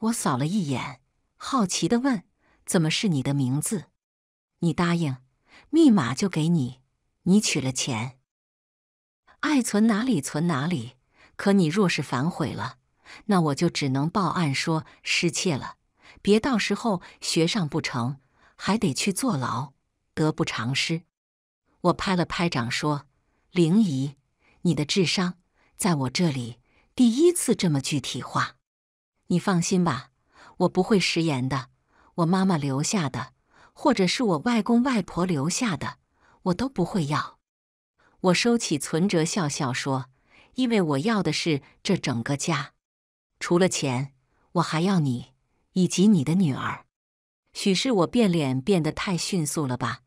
我扫了一眼，好奇的问：“怎么是你的名字？”你答应，密码就给你。你取了钱，爱存哪里存哪里。可你若是反悔了，那我就只能报案说失窃了。别到时候学上不成，还得去坐牢，得不偿失。我拍了拍掌说：“灵姨，你的智商在我这里。”第一次这么具体化，你放心吧，我不会食言的。我妈妈留下的，或者是我外公外婆留下的，我都不会要。我收起存折，笑笑说：“因为我要的是这整个家，除了钱，我还要你以及你的女儿。”许是我变脸变得太迅速了吧？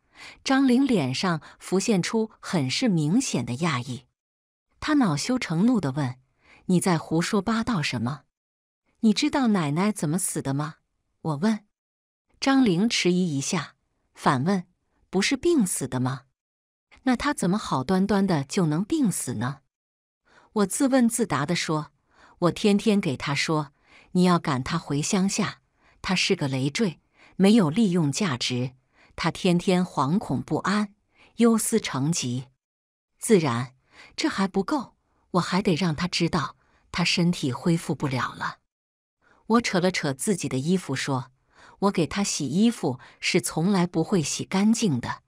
张玲脸上浮现出很是明显的讶异，她恼羞成怒地问。你在胡说八道什么？你知道奶奶怎么死的吗？我问张玲，迟疑一下，反问：“不是病死的吗？那她怎么好端端的就能病死呢？”我自问自答地说：“我天天给她说，你要赶她回乡下，她是个累赘，没有利用价值。她天天惶恐不安，忧思成疾。自然，这还不够，我还得让她知道。”他身体恢复不了了。我扯了扯自己的衣服，说：“我给他洗衣服是从来不会洗干净的。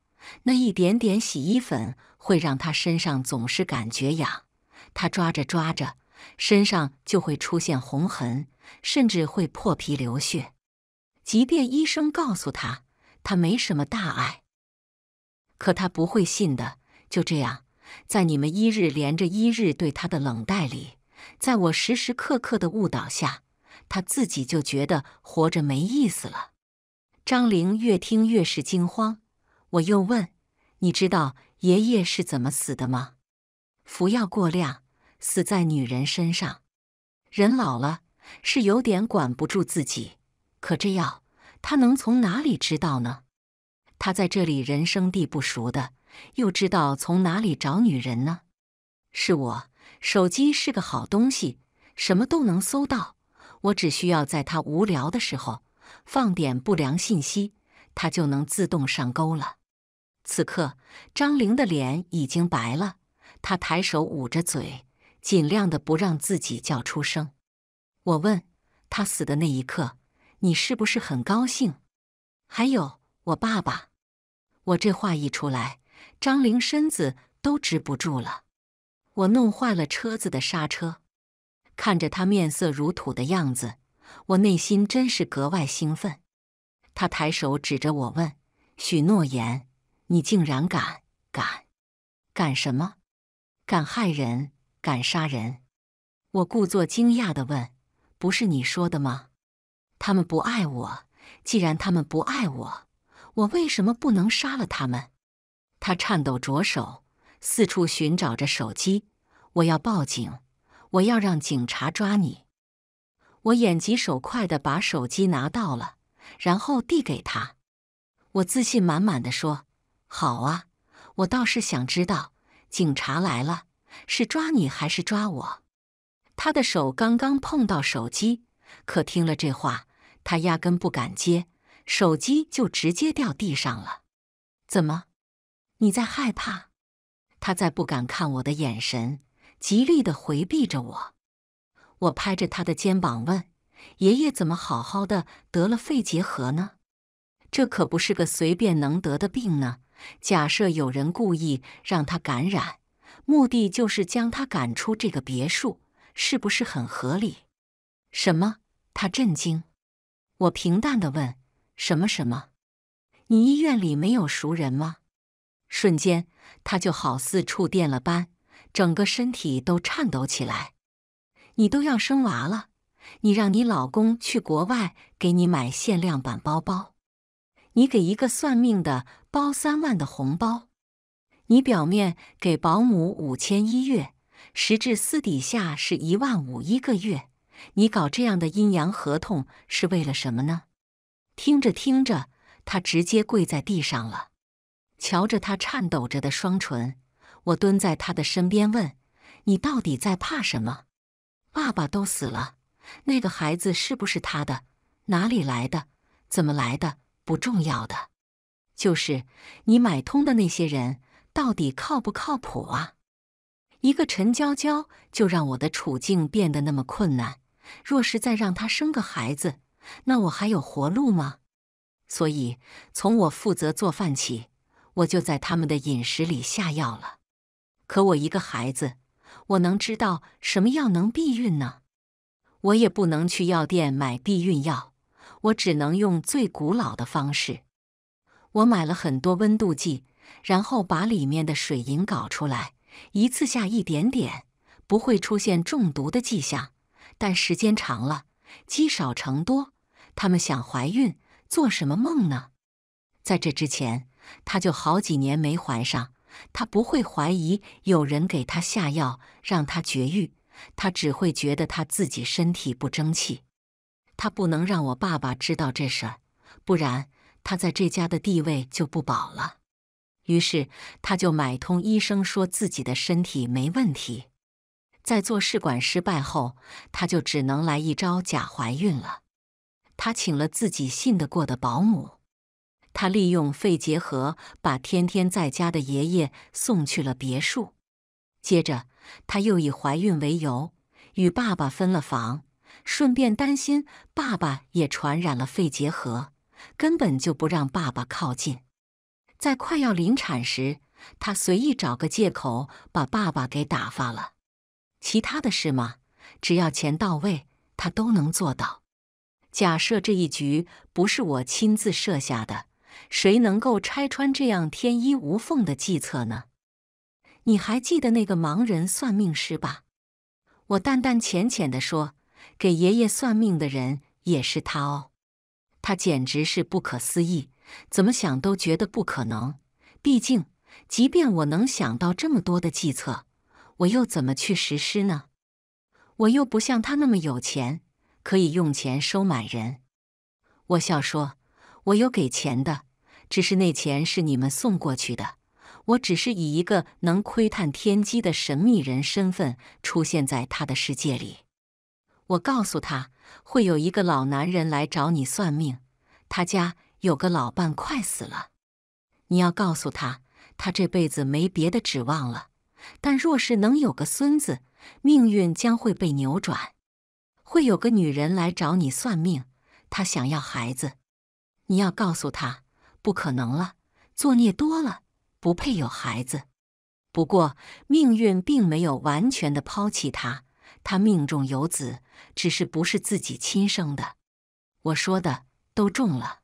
那一点点洗衣粉会让他身上总是感觉痒，他抓着抓着，身上就会出现红痕，甚至会破皮流血。即便医生告诉他他没什么大碍，可他不会信的。就这样，在你们一日连着一日对他的冷淡里。”在我时时刻刻的误导下，他自己就觉得活着没意思了。张玲越听越是惊慌。我又问：“你知道爷爷是怎么死的吗？”服药过量，死在女人身上。人老了是有点管不住自己。可这药他能从哪里知道呢？他在这里人生地不熟的，又知道从哪里找女人呢？是我。手机是个好东西，什么都能搜到。我只需要在他无聊的时候放点不良信息，他就能自动上钩了。此刻，张玲的脸已经白了，她抬手捂着嘴，尽量的不让自己叫出声。我问他死的那一刻，你是不是很高兴？还有我爸爸。我这话一出来，张玲身子都直不住了。我弄坏了车子的刹车，看着他面色如土的样子，我内心真是格外兴奋。他抬手指着我问：“许诺言，你竟然敢敢敢什么？敢害人？敢杀人？”我故作惊讶的问：“不是你说的吗？他们不爱我，既然他们不爱我，我为什么不能杀了他们？”他颤抖着手。四处寻找着手机，我要报警，我要让警察抓你。我眼疾手快地把手机拿到了，然后递给他。我自信满满的说：“好啊，我倒是想知道，警察来了是抓你还是抓我？”他的手刚刚碰到手机，可听了这话，他压根不敢接，手机就直接掉地上了。怎么？你在害怕？他再不敢看我的眼神，极力的回避着我。我拍着他的肩膀问：“爷爷怎么好好的得了肺结核呢？这可不是个随便能得的病呢。假设有人故意让他感染，目的就是将他赶出这个别墅，是不是很合理？”“什么？”他震惊。我平淡的问：“什么什么？你医院里没有熟人吗？”瞬间。她就好似触电了般，整个身体都颤抖起来。你都要生娃了，你让你老公去国外给你买限量版包包，你给一个算命的包三万的红包，你表面给保姆五千一月，实质私底下是一万五一个月，你搞这样的阴阳合同是为了什么呢？听着听着，她直接跪在地上了。瞧着他颤抖着的双唇，我蹲在他的身边问：“你到底在怕什么？”“爸爸都死了，那个孩子是不是他的？哪里来的？怎么来的？不重要的，就是你买通的那些人到底靠不靠谱啊？”一个陈娇娇就让我的处境变得那么困难。若是再让他生个孩子，那我还有活路吗？所以从我负责做饭起。我就在他们的饮食里下药了，可我一个孩子，我能知道什么药能避孕呢？我也不能去药店买避孕药，我只能用最古老的方式。我买了很多温度计，然后把里面的水银搞出来，一次下一点点，不会出现中毒的迹象。但时间长了，积少成多，他们想怀孕，做什么梦呢？在这之前。他就好几年没怀上，他不会怀疑有人给他下药让他绝育，他只会觉得他自己身体不争气。他不能让我爸爸知道这事儿，不然他在这家的地位就不保了。于是他就买通医生说自己的身体没问题。在做试管失败后，他就只能来一招假怀孕了。他请了自己信得过的保姆。他利用肺结核把天天在家的爷爷送去了别墅，接着他又以怀孕为由与爸爸分了房，顺便担心爸爸也传染了肺结核，根本就不让爸爸靠近。在快要临产时，他随意找个借口把爸爸给打发了。其他的事嘛，只要钱到位，他都能做到。假设这一局不是我亲自设下的。谁能够拆穿这样天衣无缝的计策呢？你还记得那个盲人算命师吧？我淡淡浅浅的说：“给爷爷算命的人也是他哦。”他简直是不可思议，怎么想都觉得不可能。毕竟，即便我能想到这么多的计策，我又怎么去实施呢？我又不像他那么有钱，可以用钱收买人。我笑说：“我有给钱的。”只是那钱是你们送过去的，我只是以一个能窥探天机的神秘人身份出现在他的世界里。我告诉他，会有一个老男人来找你算命，他家有个老伴快死了，你要告诉他，他这辈子没别的指望了，但若是能有个孙子，命运将会被扭转。会有个女人来找你算命，她想要孩子，你要告诉她。不可能了，作孽多了，不配有孩子。不过命运并没有完全的抛弃他，他命中有子，只是不是自己亲生的。我说的都中了，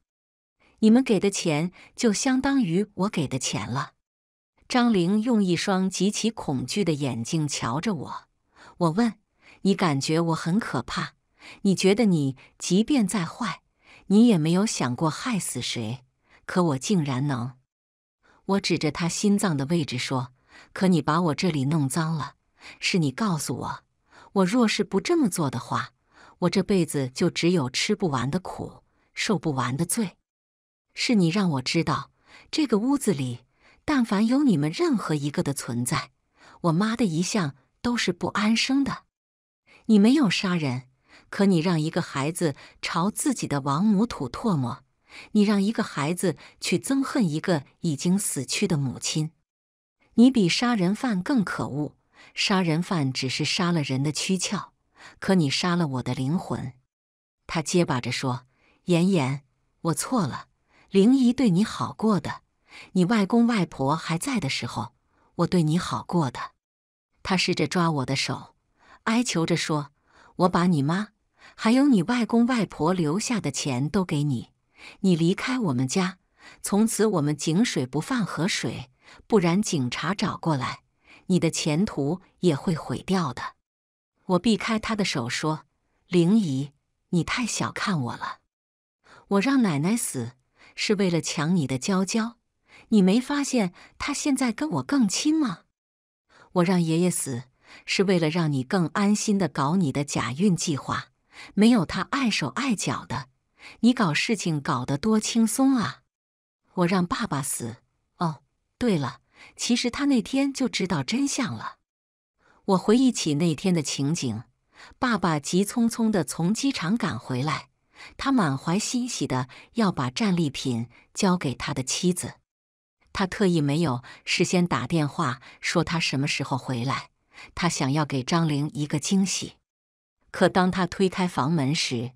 你们给的钱就相当于我给的钱了。张玲用一双极其恐惧的眼睛瞧着我，我问你，感觉我很可怕？你觉得你即便再坏，你也没有想过害死谁？可我竟然能！我指着他心脏的位置说：“可你把我这里弄脏了，是你告诉我，我若是不这么做的话，我这辈子就只有吃不完的苦，受不完的罪。是你让我知道，这个屋子里，但凡有你们任何一个的存在，我妈的一向都是不安生的。你没有杀人，可你让一个孩子朝自己的亡母吐唾沫。”你让一个孩子去憎恨一个已经死去的母亲，你比杀人犯更可恶。杀人犯只是杀了人的躯壳，可你杀了我的灵魂。他结巴着说：“妍妍，我错了。灵姨对你好过的，你外公外婆还在的时候，我对你好过的。”他试着抓我的手，哀求着说：“我把你妈，还有你外公外婆留下的钱都给你。”你离开我们家，从此我们井水不犯河水。不然警察找过来，你的前途也会毁掉的。我避开他的手，说：“灵姨，你太小看我了。我让奶奶死，是为了抢你的娇娇。你没发现她现在跟我更亲吗？我让爷爷死，是为了让你更安心的搞你的假孕计划，没有他碍手碍脚的。”你搞事情搞得多轻松啊！我让爸爸死。哦，对了，其实他那天就知道真相了。我回忆起那天的情景，爸爸急匆匆地从机场赶回来，他满怀欣喜地要把战利品交给他的妻子。他特意没有事先打电话说他什么时候回来，他想要给张玲一个惊喜。可当他推开房门时，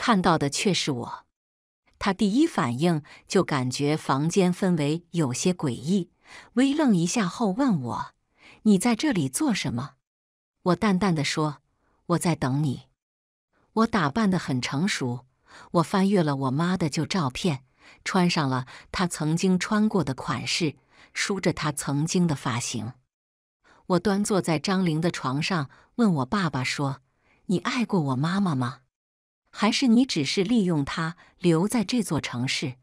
看到的却是我，他第一反应就感觉房间氛围有些诡异，微愣一下后问我：“你在这里做什么？”我淡淡的说：“我在等你。”我打扮的很成熟，我翻阅了我妈的旧照片，穿上了她曾经穿过的款式，梳着她曾经的发型。我端坐在张玲的床上，问我爸爸说：“你爱过我妈妈吗？”还是你只是利用他留在这座城市？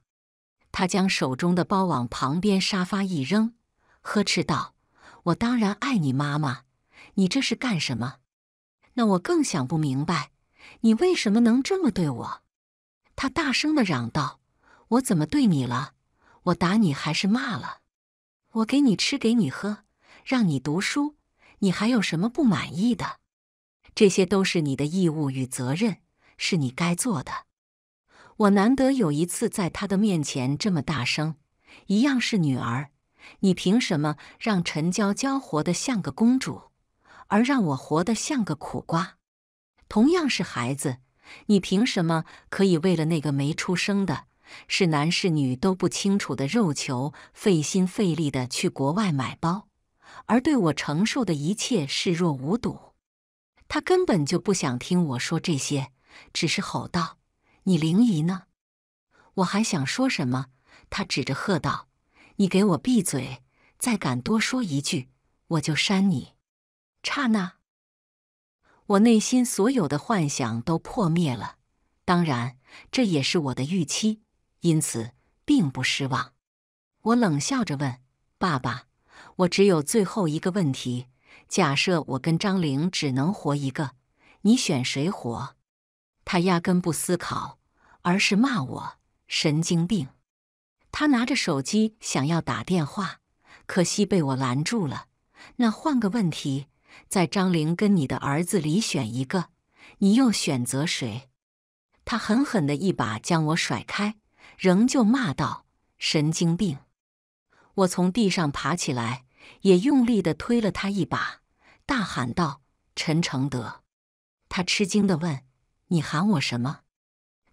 他将手中的包往旁边沙发一扔，呵斥道：“我当然爱你，妈妈，你这是干什么？”那我更想不明白，你为什么能这么对我？他大声的嚷道：“我怎么对你了？我打你还是骂了？我给你吃，给你喝，让你读书，你还有什么不满意的？这些都是你的义务与责任。”是你该做的。我难得有一次在她的面前这么大声。一样是女儿，你凭什么让陈娇娇活得像个公主，而让我活得像个苦瓜？同样是孩子，你凭什么可以为了那个没出生的、是男是女都不清楚的肉球，费心费力的去国外买包，而对我承受的一切视若无睹？他根本就不想听我说这些。只是吼道：“你灵姨呢？”我还想说什么，他指着喝道：“你给我闭嘴！再敢多说一句，我就扇你！”刹那，我内心所有的幻想都破灭了。当然，这也是我的预期，因此并不失望。我冷笑着问：“爸爸，我只有最后一个问题：假设我跟张玲只能活一个，你选谁活？”他压根不思考，而是骂我神经病。他拿着手机想要打电话，可惜被我拦住了。那换个问题，在张玲跟你的儿子里选一个，你又选择谁？他狠狠的一把将我甩开，仍旧骂道：“神经病！”我从地上爬起来，也用力的推了他一把，大喊道：“陈承德！”他吃惊的问。你喊我什么？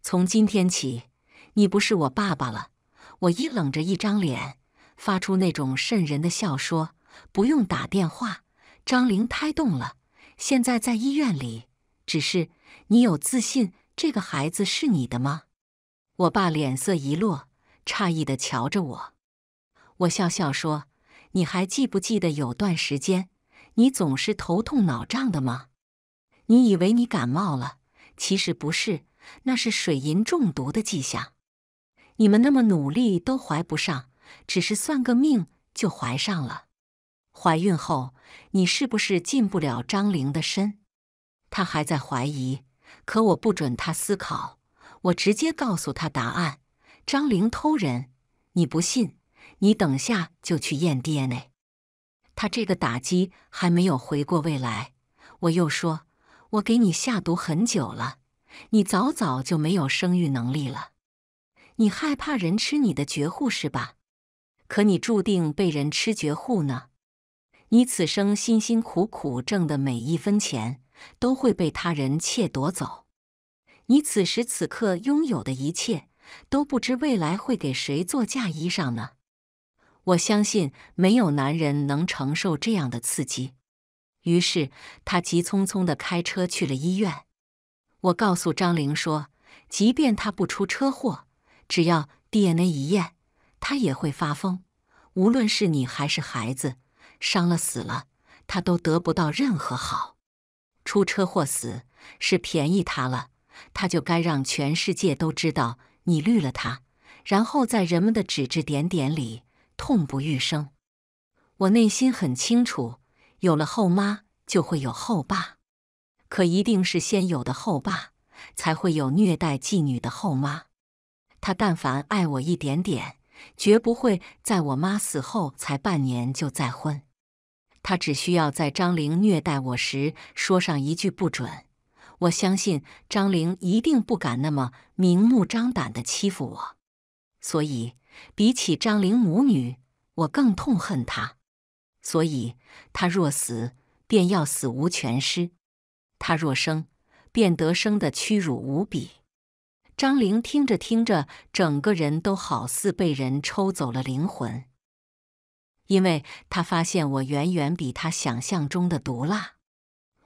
从今天起，你不是我爸爸了。我一冷着一张脸，发出那种瘆人的笑，说：“不用打电话，张玲胎动了，现在在医院里。只是你有自信这个孩子是你的吗？”我爸脸色一落，诧异的瞧着我。我笑笑说：“你还记不记得有段时间，你总是头痛脑胀的吗？你以为你感冒了？”其实不是，那是水银中毒的迹象。你们那么努力都怀不上，只是算个命就怀上了。怀孕后，你是不是进不了张玲的身？他还在怀疑，可我不准他思考，我直接告诉他答案：张玲偷人。你不信？你等下就去验 DNA。他这个打击还没有回过味来，我又说。我给你下毒很久了，你早早就没有生育能力了。你害怕人吃你的绝户是吧？可你注定被人吃绝户呢。你此生辛辛苦苦挣的每一分钱，都会被他人窃夺走。你此时此刻拥有的一切，都不知未来会给谁做嫁衣裳呢。我相信没有男人能承受这样的刺激。于是他急匆匆地开车去了医院。我告诉张玲说，即便他不出车祸，只要 DNA 一验，他也会发疯。无论是你还是孩子，伤了死了，他都得不到任何好。出车祸死是便宜他了，他就该让全世界都知道你绿了他，然后在人们的指指点点里痛不欲生。我内心很清楚。有了后妈就会有后爸，可一定是先有的后爸，才会有虐待继女的后妈。他但凡爱我一点点，绝不会在我妈死后才半年就再婚。他只需要在张玲虐待我时说上一句不准，我相信张玲一定不敢那么明目张胆的欺负我。所以，比起张玲母女，我更痛恨她。所以，他若死，便要死无全尸；他若生，便得生的屈辱无比。张玲听着听着，整个人都好似被人抽走了灵魂，因为他发现我远远比他想象中的毒辣。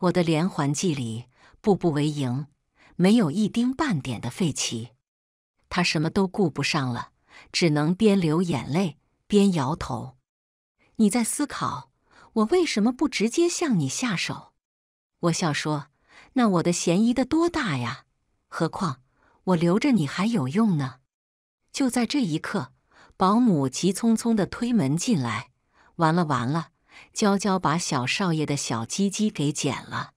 我的连环计里，步步为营，没有一丁半点的废弃。他什么都顾不上了，只能边流眼泪边摇头。你在思考，我为什么不直接向你下手？我笑说：“那我的嫌疑的多大呀？何况我留着你还有用呢。”就在这一刻，保姆急匆匆地推门进来：“完了完了，娇娇把小少爷的小鸡鸡给剪了！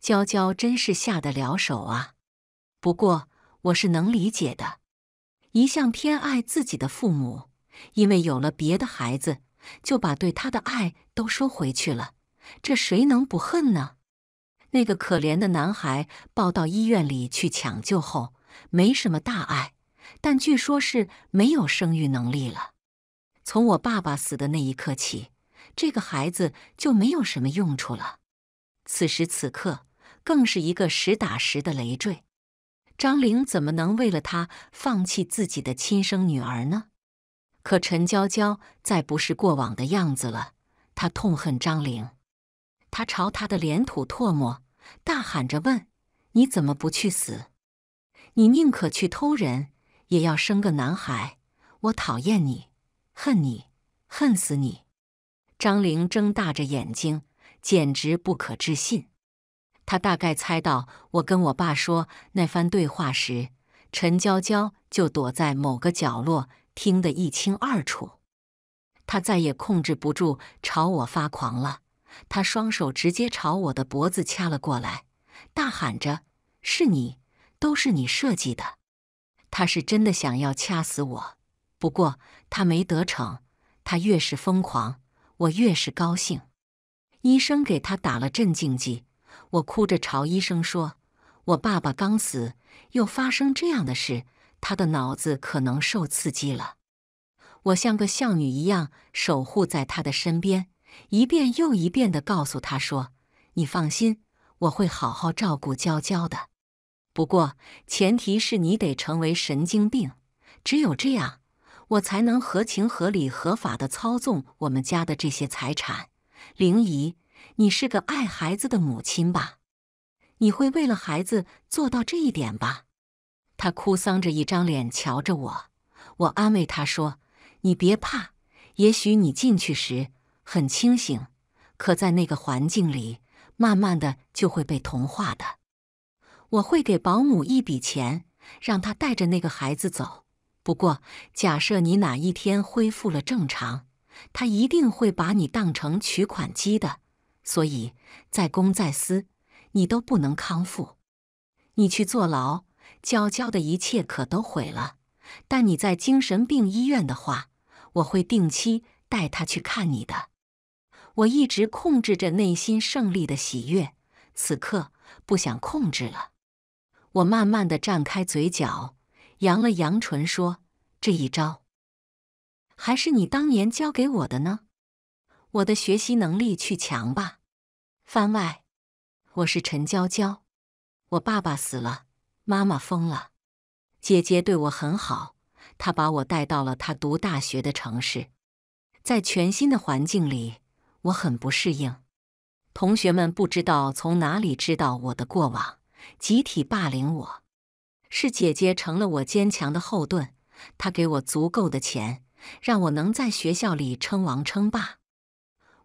娇娇真是下得了手啊！不过我是能理解的，一向偏爱自己的父母，因为有了别的孩子。”就把对他的爱都收回去了，这谁能不恨呢？那个可怜的男孩抱到医院里去抢救后，没什么大碍，但据说是没有生育能力了。从我爸爸死的那一刻起，这个孩子就没有什么用处了，此时此刻更是一个实打实的累赘。张玲怎么能为了他放弃自己的亲生女儿呢？可陈娇娇再不是过往的样子了，她痛恨张玲，她朝他的脸吐唾沫，大喊着问：“你怎么不去死？你宁可去偷人，也要生个男孩？我讨厌你，恨你，恨死你！”张玲睁大着眼睛，简直不可置信。他大概猜到，我跟我爸说那番对话时，陈娇娇就躲在某个角落。听得一清二楚，他再也控制不住，朝我发狂了。他双手直接朝我的脖子掐了过来，大喊着：“是你，都是你设计的！”他是真的想要掐死我，不过他没得逞。他越是疯狂，我越是高兴。医生给他打了镇静剂，我哭着朝医生说：“我爸爸刚死，又发生这样的事。”他的脑子可能受刺激了，我像个孝女一样守护在他的身边，一遍又一遍的告诉他说：“你放心，我会好好照顾娇娇的。不过前提是你得成为神经病，只有这样，我才能合情合理合法的操纵我们家的这些财产。”灵姨，你是个爱孩子的母亲吧？你会为了孩子做到这一点吧？他哭丧着一张脸瞧着我，我安慰他说：“你别怕，也许你进去时很清醒，可在那个环境里，慢慢的就会被同化的。”我会给保姆一笔钱，让他带着那个孩子走。不过，假设你哪一天恢复了正常，他一定会把你当成取款机的。所以，在公在私，你都不能康复。你去坐牢。娇娇的一切可都毁了，但你在精神病医院的话，我会定期带他去看你的。我一直控制着内心胜利的喜悦，此刻不想控制了。我慢慢的绽开嘴角，扬了扬唇，说：“这一招，还是你当年教给我的呢。我的学习能力，去强吧。”番外，我是陈娇娇，我爸爸死了。妈妈疯了，姐姐对我很好，她把我带到了她读大学的城市，在全新的环境里，我很不适应。同学们不知道从哪里知道我的过往，集体霸凌我。是姐姐成了我坚强的后盾，她给我足够的钱，让我能在学校里称王称霸。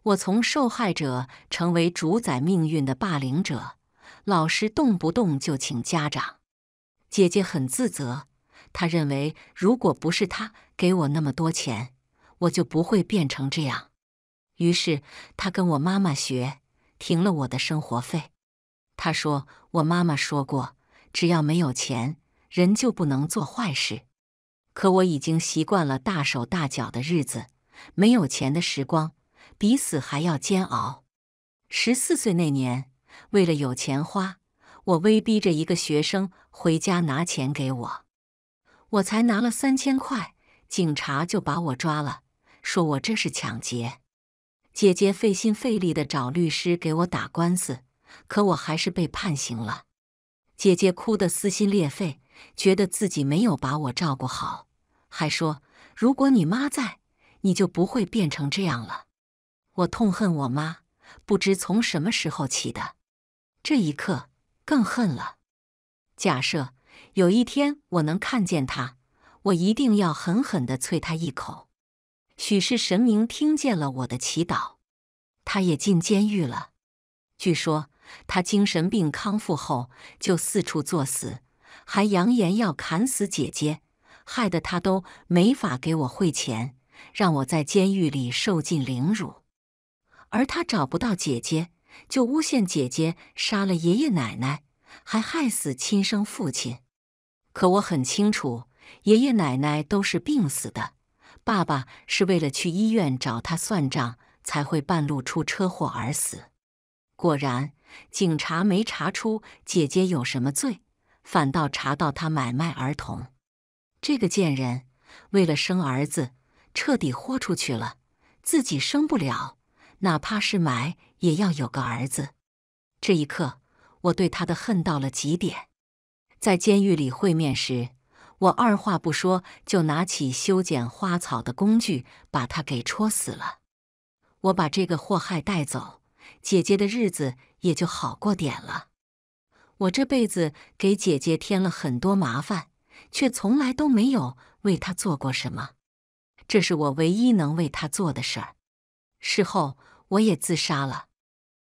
我从受害者成为主宰命运的霸凌者，老师动不动就请家长。姐姐很自责，她认为如果不是他给我那么多钱，我就不会变成这样。于是她跟我妈妈学，停了我的生活费。她说：“我妈妈说过，只要没有钱，人就不能做坏事。”可我已经习惯了大手大脚的日子，没有钱的时光比死还要煎熬。十四岁那年，为了有钱花。我威逼着一个学生回家拿钱给我，我才拿了三千块，警察就把我抓了，说我这是抢劫。姐姐费心费力的找律师给我打官司，可我还是被判刑了。姐姐哭得撕心裂肺，觉得自己没有把我照顾好，还说如果你妈在，你就不会变成这样了。我痛恨我妈，不知从什么时候起的。这一刻。更恨了。假设有一天我能看见他，我一定要狠狠的啐他一口。许是神明听见了我的祈祷，他也进监狱了。据说他精神病康复后就四处作死，还扬言要砍死姐姐，害得他都没法给我汇钱，让我在监狱里受尽凌辱，而他找不到姐姐。就诬陷姐姐杀了爷爷奶奶，还害死亲生父亲。可我很清楚，爷爷奶奶都是病死的，爸爸是为了去医院找他算账，才会半路出车祸而死。果然，警察没查出姐姐有什么罪，反倒查到她买卖儿童。这个贱人为了生儿子，彻底豁出去了，自己生不了，哪怕是买。也要有个儿子。这一刻，我对他的恨到了极点。在监狱里会面时，我二话不说就拿起修剪花草的工具，把他给戳死了。我把这个祸害带走，姐姐的日子也就好过点了。我这辈子给姐姐添了很多麻烦，却从来都没有为她做过什么。这是我唯一能为她做的事儿。事后，我也自杀了。